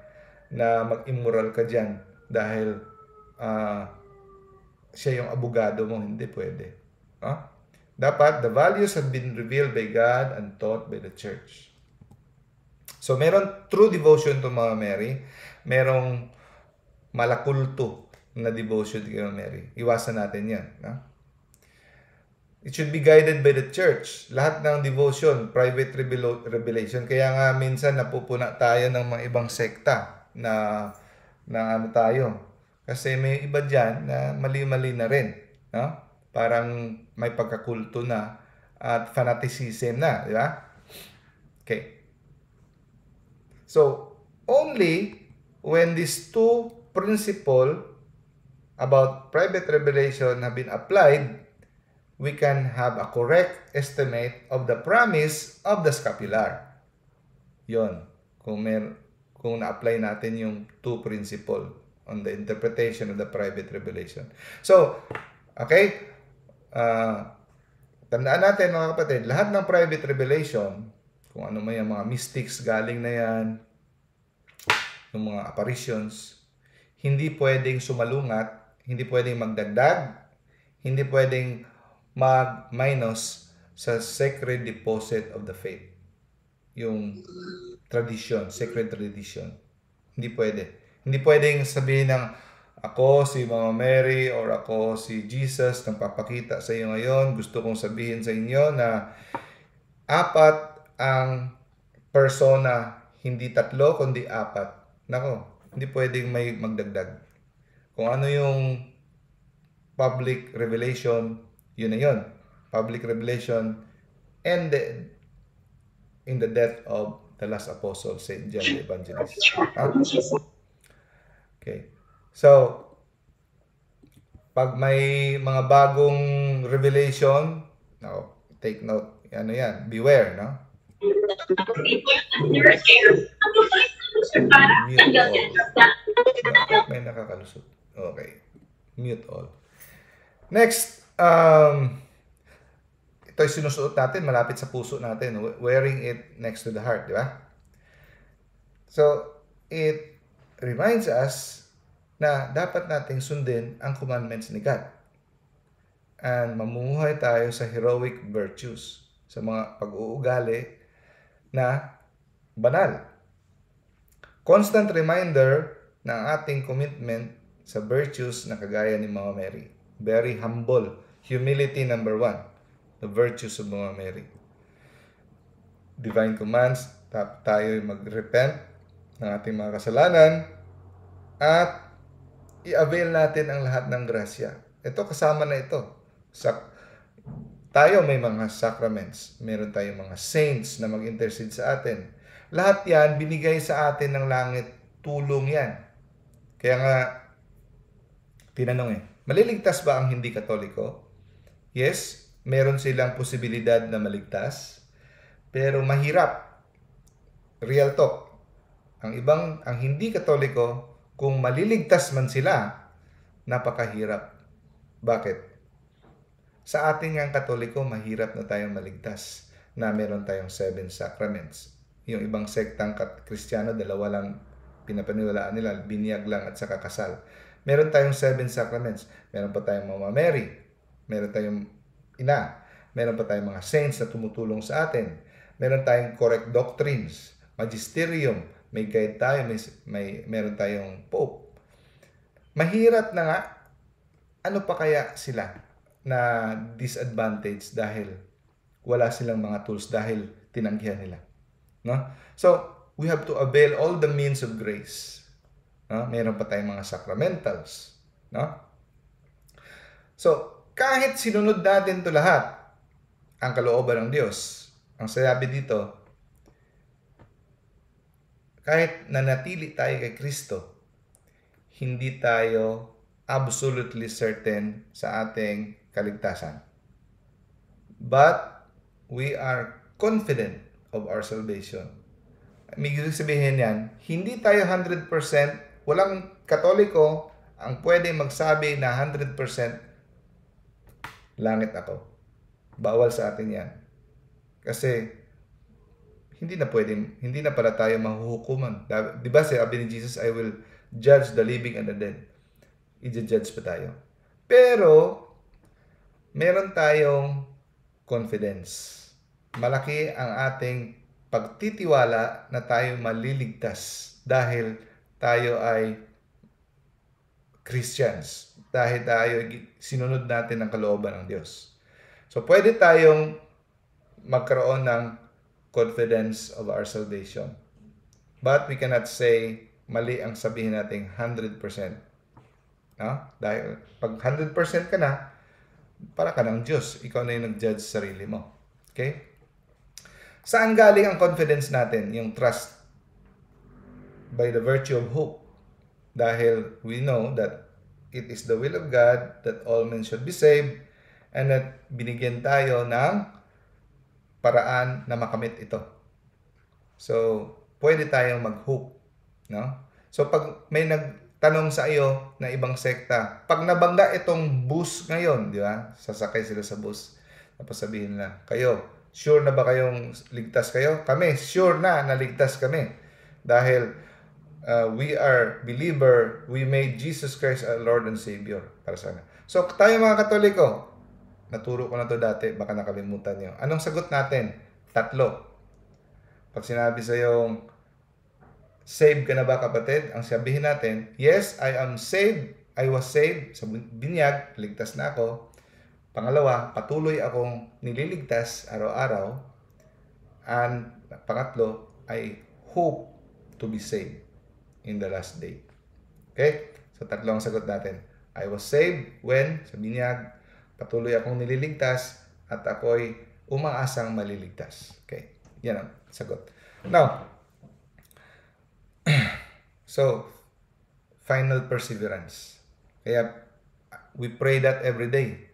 na mag-immoral ka dyan dahil uh, siya yung abogado mo. Hindi pwede. Huh? Dapat, the values have been revealed by God and taught by the church. So, meron true devotion to Mama Mary. Merong malakulto na devotion kay Mary. Iwasan natin yan. No? It should be guided by the church. Lahat ng devotion, private revelation. Kaya nga minsan napupuna tayo ng mga ibang sekta na, na ano tayo. Kasi may iba dyan na mali-mali na rin. No? Parang may pagkakulto na at fanaticism na. Di ba? Okay. So, only when these two principle about private revelation have been applied, we can have a correct estimate of the promise of the scapular. Yon, kung mer kung na-apply natin yung two principle on the interpretation of the private revelation. So, okay? Uh, tandaan natin mga kapatid, lahat ng private revelation, kung ano may mga mystics galing na yan, yung mga apparitions, hindi pwedeng sumalungat hindi pwedeng magdagdag, hindi pwedeng mag-minus sa sacred deposit of the faith. Yung tradition, sacred tradition. Hindi pwede. Hindi pwedeng sabihin ng ako si Mama Mary or ako si Jesus nang papakita sa iyo ngayon. Gusto kong sabihin sa inyo na apat ang persona, hindi tatlo kundi apat. Nako, hindi pwedeng may magdagdag. Kung ano yung public revelation, yun na yun. Public revelation ended in the death of the last apostle, St. John the Evangelist. Ah. Okay. So, pag may mga bagong revelation, no, take note, ano yan, beware, no? Mute all. Dapat may nakakalusot. Okay. Mute all. Next, um, ito yung sinusuot natin, malapit sa puso natin. Wearing it next to the heart, di ba? So, it reminds us na dapat nating sundin ang commandments ni God. And mamumuhay tayo sa heroic virtues, sa mga pag-uugali na banal. Constant reminder ng ating commitment sa virtues na kagaya ni Mama Mary. Very humble. Humility number one. The virtues of Mama Mary. Divine commands, tap tayo mag-repent ng ating mga kasalanan at i-avail natin ang lahat ng grasya. Ito kasama na ito. Sa, tayo may mga sacraments. Meron tayong mga saints na mag-intercede sa atin. Lahat yan binigay sa atin ng langit. Tulong yan. Kaya nga, Tinanong eh, maliligtas ba ang hindi katoliko? Yes, meron silang posibilidad na maligtas, pero mahirap. Real talk. Ang ibang, ang hindi katoliko, kung maliligtas man sila, napakahirap. Bakit? Sa ating ang katoliko, mahirap na tayong maligtas na meron tayong seven sacraments. Yung ibang sektang kristyano, dalawa lang pinapaniwalaan nila, binyag lang at saka kasal. Meron tayong seven sacraments. Meron pa tayong Mama Mary. Meron tayong ina. Meron pa tayong mga saints na tumutulong sa atin. Meron tayong correct doctrines, magisterium, may guide tayo, may, may meron tayong pope. Mahirap na nga, ano pa kaya sila na disadvantage dahil wala silang mga tools dahil tinanggihan nila. No? So, we have to avail all the means of grace No? Meron pa tayong mga sacramentals. No? So, kahit sinunod natin to lahat, ang kalooban ng Diyos, ang sabi dito, kahit nanatili tayo kay Kristo, hindi tayo absolutely certain sa ating kaligtasan. But we are confident of our salvation. May sabihin yan, hindi tayo 100% walang katoliko ang pwede magsabi na 100% langit ako. Bawal sa atin yan. Kasi hindi na pwede, hindi na pala tayo mahuhukuman. Di ba si ni Jesus, I will judge the living and the dead. I-judge pa tayo. Pero, meron tayong confidence. Malaki ang ating pagtitiwala na tayo maliligtas dahil tayo ay Christians dahil tayo sinunod natin ang kalooban ng Diyos. So pwede tayong magkaroon ng confidence of our salvation. But we cannot say mali ang sabihin nating 100%. No? Dahil pag 100% ka na, para ka ng Diyos. Ikaw na yung nag-judge sarili mo. Okay? Saan galing ang confidence natin, yung trust by the virtue of hope. Dahil we know that it is the will of God that all men should be saved and that binigyan tayo ng paraan na makamit ito. So, pwede tayong mag-hope. No? So, pag may nagtanong sa iyo na ibang sekta, pag nabangga itong bus ngayon, di ba? Sasakay sila sa bus. Tapos sabihin nila, kayo, sure na ba kayong ligtas kayo? Kami, sure na naligtas kami. Dahil uh, we are believer, we made Jesus Christ our Lord and Savior para sana. So tayo mga Katoliko, naturo ko na to dati, baka nakalimutan niyo. Anong sagot natin? Tatlo. Pag sinabi sa yung saved ka na ba kapatid? Ang sabihin natin, yes, I am saved. I was saved sa binyag, ligtas na ako. Pangalawa, patuloy akong nililigtas araw-araw. And pangatlo, I hope to be saved in the last day. Okay? So, tatlo ang sagot natin. I was saved when, sa binyag, patuloy akong nililigtas at ako'y umaasang maliligtas. Okay? Yan ang sagot. Now, <clears throat> so, final perseverance. Kaya, we pray that every day.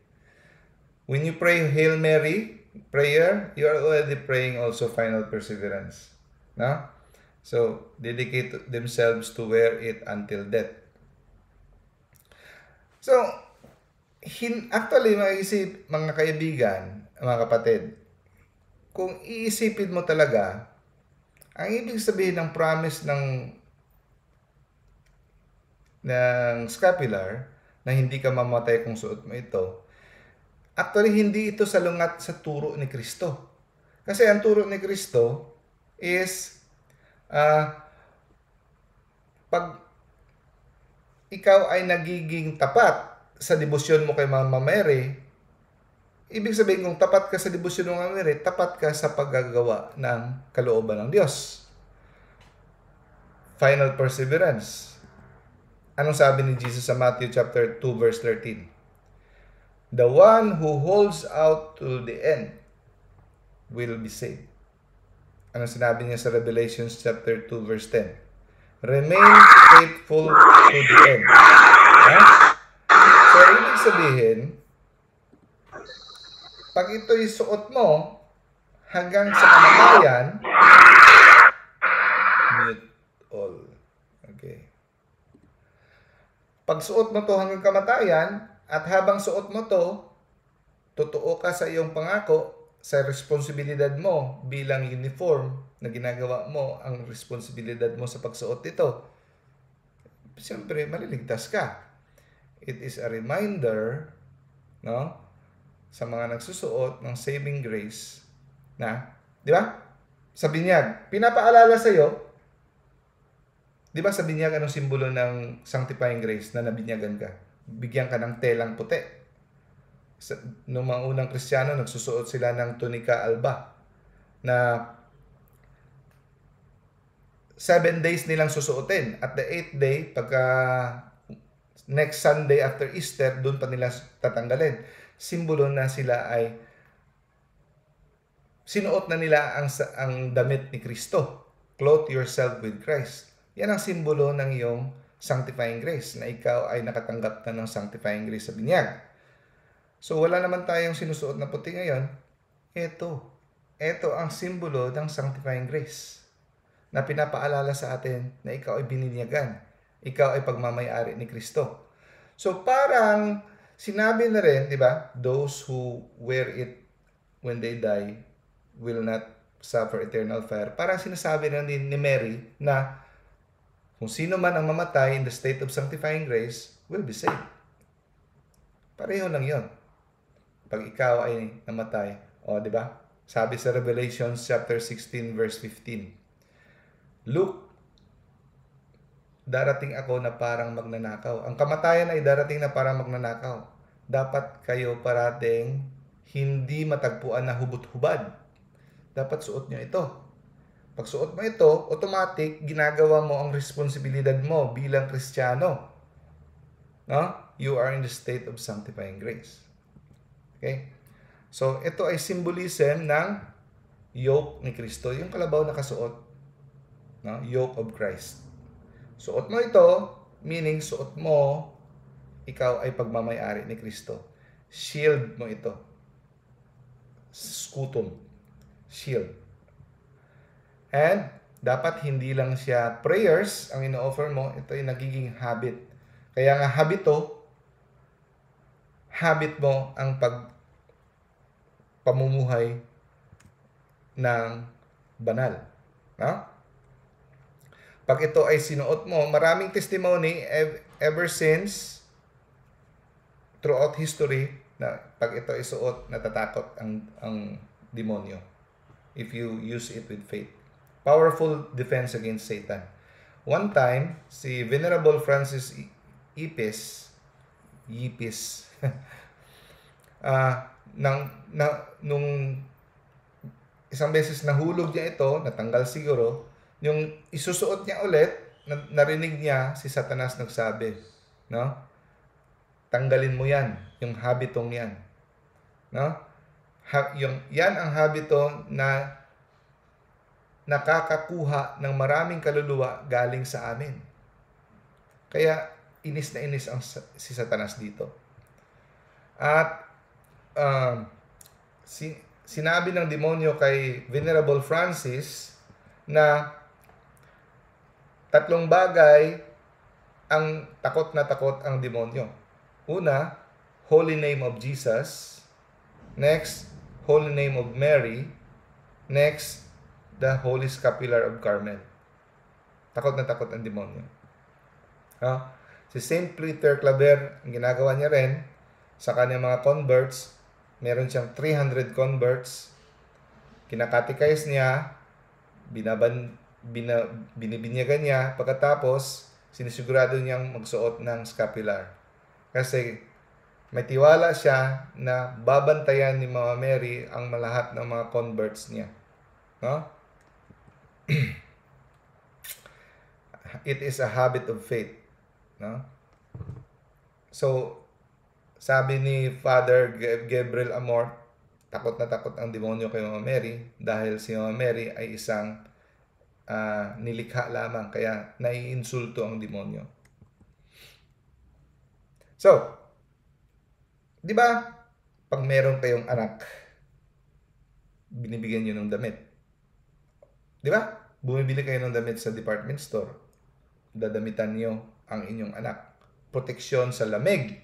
When you pray Hail Mary prayer, you are already praying also final perseverance. No? So, dedicate themselves to wear it until death. So, hin actually, mga maisip, mga kaibigan, mga kapatid, kung iisipin mo talaga, ang ibig sabihin ng promise ng ng scapular na hindi ka mamatay kung suot mo ito, actually hindi ito salungat sa turo ni Kristo. Kasi ang turo ni Kristo is uh, pag ikaw ay nagiging tapat sa debosyon mo kay Mama Mary, ibig sabihin kung tapat ka sa debosyon ng Mama Mary, tapat ka sa paggagawa ng kalooban ng Diyos. Final perseverance. Anong sabi ni Jesus sa Matthew chapter 2 verse 13? The one who holds out to the end will be saved ano sinabi niya sa Revelation chapter 2 verse 10. Remain faithful to the end. Huh? So, ibig sabihin, pag ito'y suot mo hanggang sa kamatayan, mute all. Okay. Pag suot mo to hanggang kamatayan, at habang suot mo to, totoo ka sa iyong pangako, sa responsibilidad mo bilang uniform na ginagawa mo ang responsibilidad mo sa pagsuot nito, siyempre maliligtas ka. It is a reminder no, sa mga nagsusuot ng saving grace na, di ba? Sa binyag, pinapaalala sa iyo, di ba sa binyag anong simbolo ng sanctifying grace na nabinyagan ka? Bigyan ka ng telang puti nung mga unang Kristiyano, nagsusuot sila ng tunika alba na seven days nilang susuotin. At the eighth day, pagka next Sunday after Easter, doon pa nila tatanggalin. Simbolo na sila ay sinuot na nila ang, ang damit ni Kristo. Clothe yourself with Christ. Yan ang simbolo ng iyong sanctifying grace na ikaw ay nakatanggap na ng sanctifying grace sa binyag. So wala naman tayong sinusuot na puti ngayon. Ito. Ito ang simbolo ng sanctifying grace na pinapaalala sa atin na ikaw ay bininyagan. Ikaw ay pagmamayari ni Kristo. So parang sinabi na rin, di ba? Those who wear it when they die will not suffer eternal fire. Parang sinasabi na din ni Mary na kung sino man ang mamatay in the state of sanctifying grace will be saved. Pareho lang yon pag ikaw ay namatay. O, di ba? Sabi sa Revelation chapter 16 verse 15. Look, darating ako na parang magnanakaw. Ang kamatayan ay darating na parang magnanakaw. Dapat kayo parating hindi matagpuan na hubot-hubad. Dapat suot nyo ito. Pag suot mo ito, automatic ginagawa mo ang responsibilidad mo bilang Kristiyano. No? You are in the state of sanctifying grace. Okay? So, ito ay symbolism ng yoke ni Kristo. Yung kalabaw na kasuot. No? Yoke of Christ. Suot mo ito, meaning suot mo, ikaw ay pagmamayari ni Kristo. Shield mo ito. Skutom. Shield. And dapat hindi lang siya prayers ang ino-offer mo, ito ay nagiging habit. Kaya nga habito, habit mo ang pag pamumuhay ng banal. No? Pag ito ay sinuot mo, maraming testimony ever since throughout history na pag ito ay suot, natatakot ang, ang demonyo if you use it with faith. Powerful defense against Satan. One time, si Venerable Francis Ipis, Ipis, uh, <laughs> nang na, nung isang beses nahulog niya ito, natanggal siguro, yung isusuot niya ulit, narinig niya si Satanas nagsabi, no? Tanggalin mo 'yan, yung habitong 'yan. No? Ha, yung 'yan ang habito na nakakakuha ng maraming kaluluwa galing sa amin. Kaya inis na inis ang si Satanas dito. At uh, si, sinabi ng demonyo kay Venerable Francis na tatlong bagay ang takot na takot ang demonyo. Una, Holy Name of Jesus. Next, Holy Name of Mary. Next, the Holy Scapular of Carmel. Takot na takot ang demonyo. Ha? Si St. Peter Claver, ang ginagawa niya rin, sa kanyang mga converts. Meron siyang 300 converts. Kinakatikayas niya, binaban, bina, binibinyagan niya. Pagkatapos, sinisigurado niyang magsuot ng scapular. Kasi may tiwala siya na babantayan ni Mama Mary ang lahat ng mga converts niya. No? <clears throat> It is a habit of faith. No? So, sabi ni Father Gabriel Amor, takot na takot ang demonyo kay Mama Mary dahil si Mama Mary ay isang uh, nilikha lamang kaya naiinsulto ang demonyo. So, di ba? Pag meron kayong anak, binibigyan niyo ng damit. Di ba? Bumibili kayo ng damit sa department store. Dadamitan niyo ang inyong anak. Proteksyon sa lamig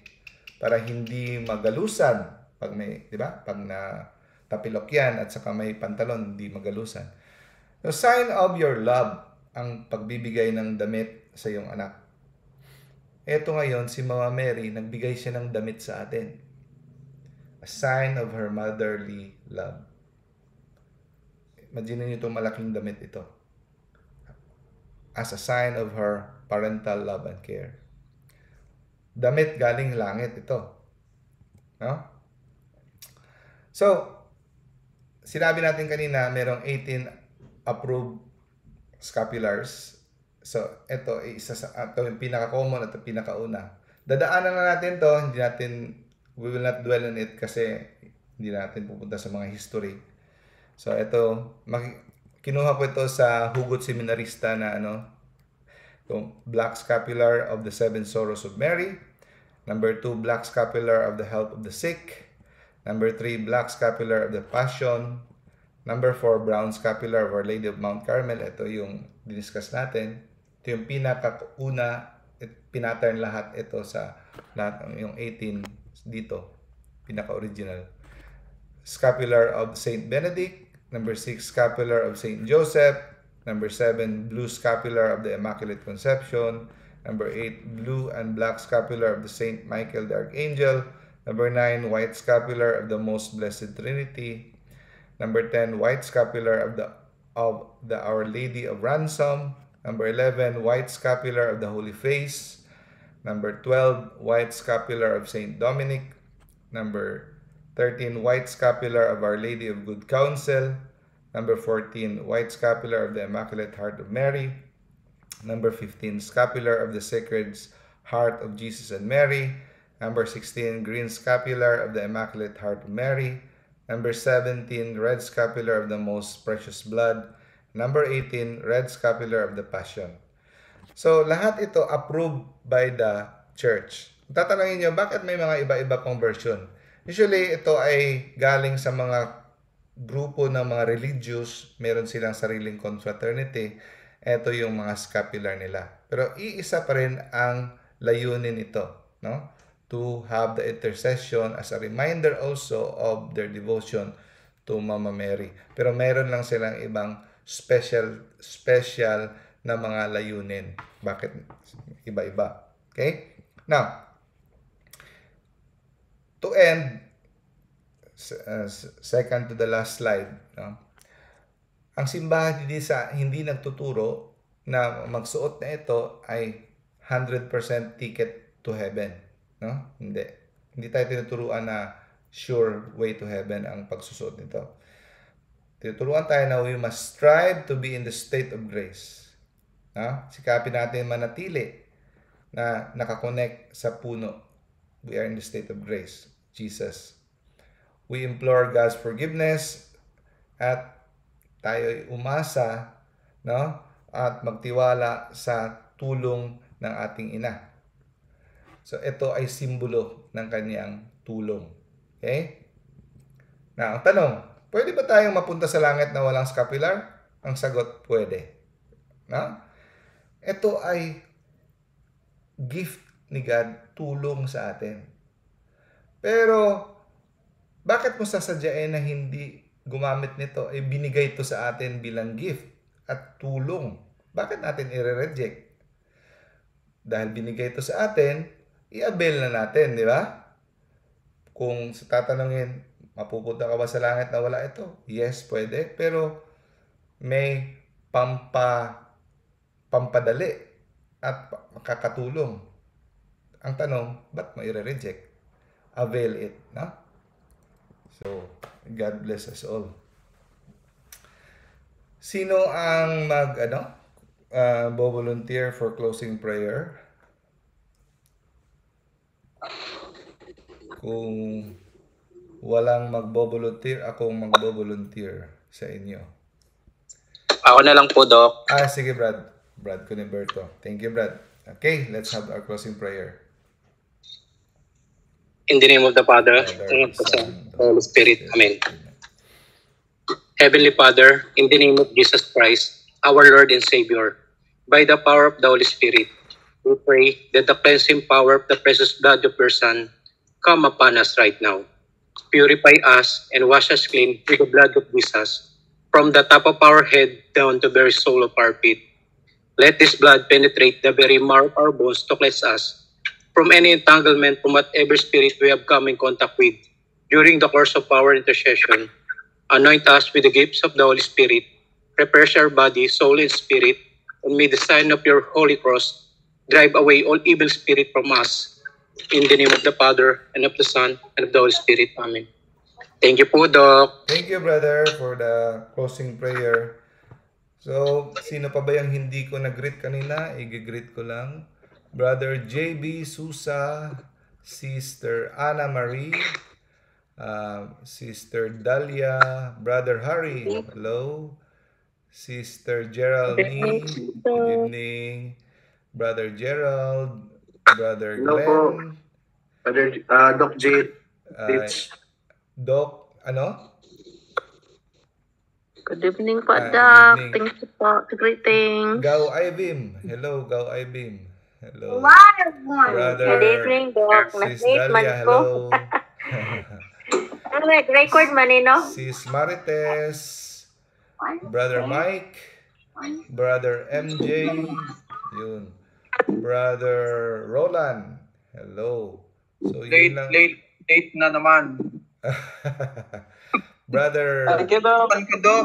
para hindi magalusan pag may, 'di ba? Pag na tapilok yan at saka may pantalon, hindi magalusan. The sign of your love ang pagbibigay ng damit sa iyong anak. Ito ngayon, si Mama Mary, nagbigay siya ng damit sa atin. A sign of her motherly love. Imagine niyo itong malaking damit ito. As a sign of her parental love and care damit galing langit ito. No? So, sinabi natin kanina, merong 18 approved scapulars. So, ito ay isa sa ah, ito yung pinaka-common at pinaka-una. Dadaanan na natin to, hindi natin we will not dwell on it kasi hindi natin pupunta sa mga history. So, ito, maki- kinuha ko ito sa Hugot Seminarista na ano, black scapular of the seven sorrows of Mary. Number two, black scapular of the help of the sick. Number three, black scapular of the passion. Number four, brown scapular of Our Lady of Mount Carmel. Ito yung diniscuss natin. Ito yung pinakauna, pinattern lahat ito sa lahat, yung 18 dito. Pinaka-original. Scapular of Saint Benedict. Number six, scapular of Saint Joseph. Number seven, blue scapular of the Immaculate Conception. Number eight, blue and black scapular of the Saint Michael the Archangel. Number nine, white scapular of the Most Blessed Trinity. Number ten, white scapular of the of the Our Lady of Ransom. Number eleven, white scapular of the Holy Face. Number twelve, white scapular of Saint Dominic. Number thirteen, white scapular of Our Lady of Good Counsel. Number 14, White Scapular of the Immaculate Heart of Mary. Number 15, Scapular of the Sacred Heart of Jesus and Mary. Number 16, Green Scapular of the Immaculate Heart of Mary. Number 17, Red Scapular of the Most Precious Blood. Number 18, Red Scapular of the Passion. So, lahat ito approved by the church. Tatanungin nyo, bakit may mga iba-iba pang version? Usually, ito ay galing sa mga grupo ng mga religious, meron silang sariling confraternity. Ito yung mga scapular nila. Pero iisa pa rin ang layunin nito, no? To have the intercession as a reminder also of their devotion to Mama Mary. Pero meron lang silang ibang special special na mga layunin. Bakit iba-iba? Okay? Now, to end, uh, second to the last slide, no? Ang simbahan hindi sa hindi nagtuturo na magsuot na ito ay 100% ticket to heaven, no? Hindi. Hindi tayo tinuturuan na sure way to heaven ang pagsusuot nito. Tinuturuan tayo na we must strive to be in the state of grace. No? Sikapin natin manatili na nakakonect sa puno. We are in the state of grace. Jesus we implore God's forgiveness at tayo umasa no at magtiwala sa tulong ng ating ina. So ito ay simbolo ng kanyang tulong. Okay? Na ang tanong, pwede ba tayong mapunta sa langit na walang scapular? Ang sagot, pwede. No? Ito ay gift ni God, tulong sa atin. Pero bakit mo sasadyain na hindi gumamit nito? Eh, binigay ito sa atin bilang gift at tulong. Bakit natin i-reject? Dahil binigay ito sa atin, i-avail na natin, di ba? Kung tatanungin, mapupunta ka ba sa langit na wala ito? Yes, pwede. Pero may pampa pampadali at makakatulong. Ang tanong, ba't mo i-reject? Avail it, no? So, God bless us all. Sino ang mag, ano, uh, ah, volunteer for closing prayer? Kung walang magbo-volunteer, akong magbo-volunteer sa inyo. Ako na lang po, Doc. Ah, sige, Brad. Brad Cuniberto. Thank you, Brad. Okay, let's have our closing prayer. In the name of the Father, and of the Son, Holy um, Spirit. Amen. Heavenly Father, in the name of Jesus Christ, our Lord and Savior, by the power of the Holy Spirit, we pray that the cleansing power of the precious blood of your Son come upon us right now. Purify us and wash us clean with the blood of Jesus from the top of our head down to the very sole of our feet. Let this blood penetrate the very marrow of our bones to cleanse us from any entanglement from whatever spirit we have come in contact with, during the course of our intercession, anoint us with the gifts of the Holy Spirit, prepare our body, soul, and spirit, and may the sign of your Holy Cross drive away all evil spirit from us. In the name of the Father, and of the Son, and of the Holy Spirit. Amen. Thank you po, Doc. Thank you, brother, for the closing prayer. So, sino pa ba yung hindi ko nag-greet kanina? I-greet ko lang. Brother JB Susa, Sister Anna Marie, Uh, Sister Dalia, Brother Harry, hello. Sister Geraldine, good evening. Brother Gerald, Brother hello Glenn. Po. Brother, uh, Doc J. Uh, Doc, ano? Good evening po, uh, Thank you for greeting. Gao Ibim. Hello, Gao Ibim. Hello. Wow. Brother, good evening, Doc. Sis Dalia, hello. <laughs> Ano, record man eh, no? Sis Marites, Brother Mike, Brother MJ, yun. Brother Roland, hello. So, late, lang. late, late na naman. <laughs> Brother. Thank you, Doc. Thank you, Doc.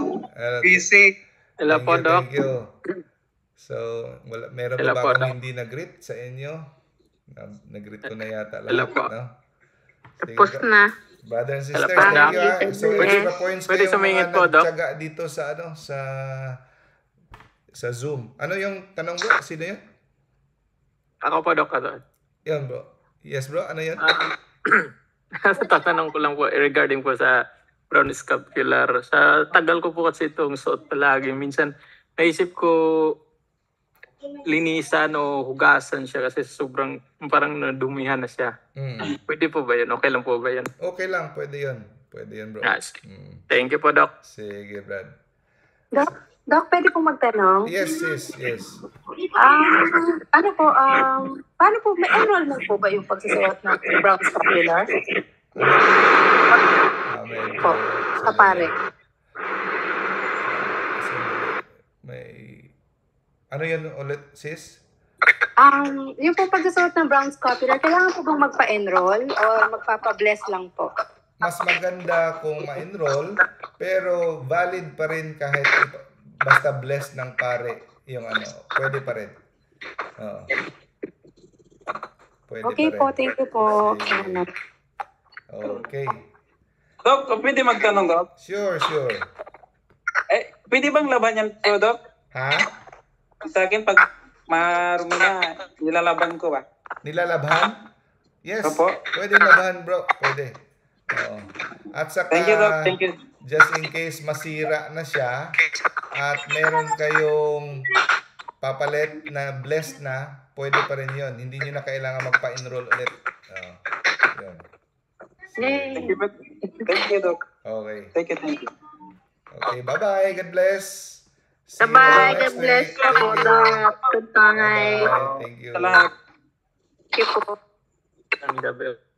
Busy. Hello po, Doc. Thank you. So, wala, meron ba po, akong hindi nag-greet sa inyo? Nag-greet ko na yata lahat, no? Tapos na. Brothers and sisters, there you are. So extra points Pwede kayo mga po, Doc. dito sa ano, sa sa Zoom. Ano yung tanong bro? Sino yan? Ako po, Dok. Ano? Yan bro. Yes bro, ano yan? Uh, ah, <clears throat> tatanong ko lang po eh, regarding po sa brown scapular. Sa tagal ko po kasi itong suot palagi. Minsan, naisip ko linisan o hugasan siya kasi sobrang parang nadumihan na siya. Mm. Pwede po ba yun? Okay lang po ba yun? Okay lang, pwede yun. Pwede yun, bro. Yes. Ah, mm. Thank you po, Doc. Sige, Brad. Doc, Doc pwede pong magtanong? Yes, yes, yes. Um, ano po, um, paano po, may enrollment po ba yung pagsusuot ng brown scapular? Amen. Ah, po, kapare. May ano yan ulit, sis? Um, yung po pagsusuot ng Brown's Copier, kailangan po bang magpa-enroll o magpapa-bless lang po? Mas maganda kung ma-enroll, pero valid pa rin kahit ito, basta bless ng pare yung ano. Pwede pa rin. Oo. Pwede okay pa rin. po, thank you po. Okay. Doc, pwede magtanong, Doc? Sure, sure. Eh, pwede bang laban yan, Doc? Ha? Sa akin, pag marumi na, nilalaban ko ba? Nilalaban? Yes. Opo. Pwede laban, bro. Pwede. Oo. At saka, Thank you, Doc. Thank you. just in case masira na siya at meron kayong papalit na blessed na, pwede pa rin yon. Hindi nyo na kailangan magpa-enroll ulit. Oo. Yun. Thank you, Doc. Okay. Thank you, thank you. Okay, bye-bye. God bless. Bye-bye. God bless po po, Doc. Good night. Thank you. Sa lahat. Thank you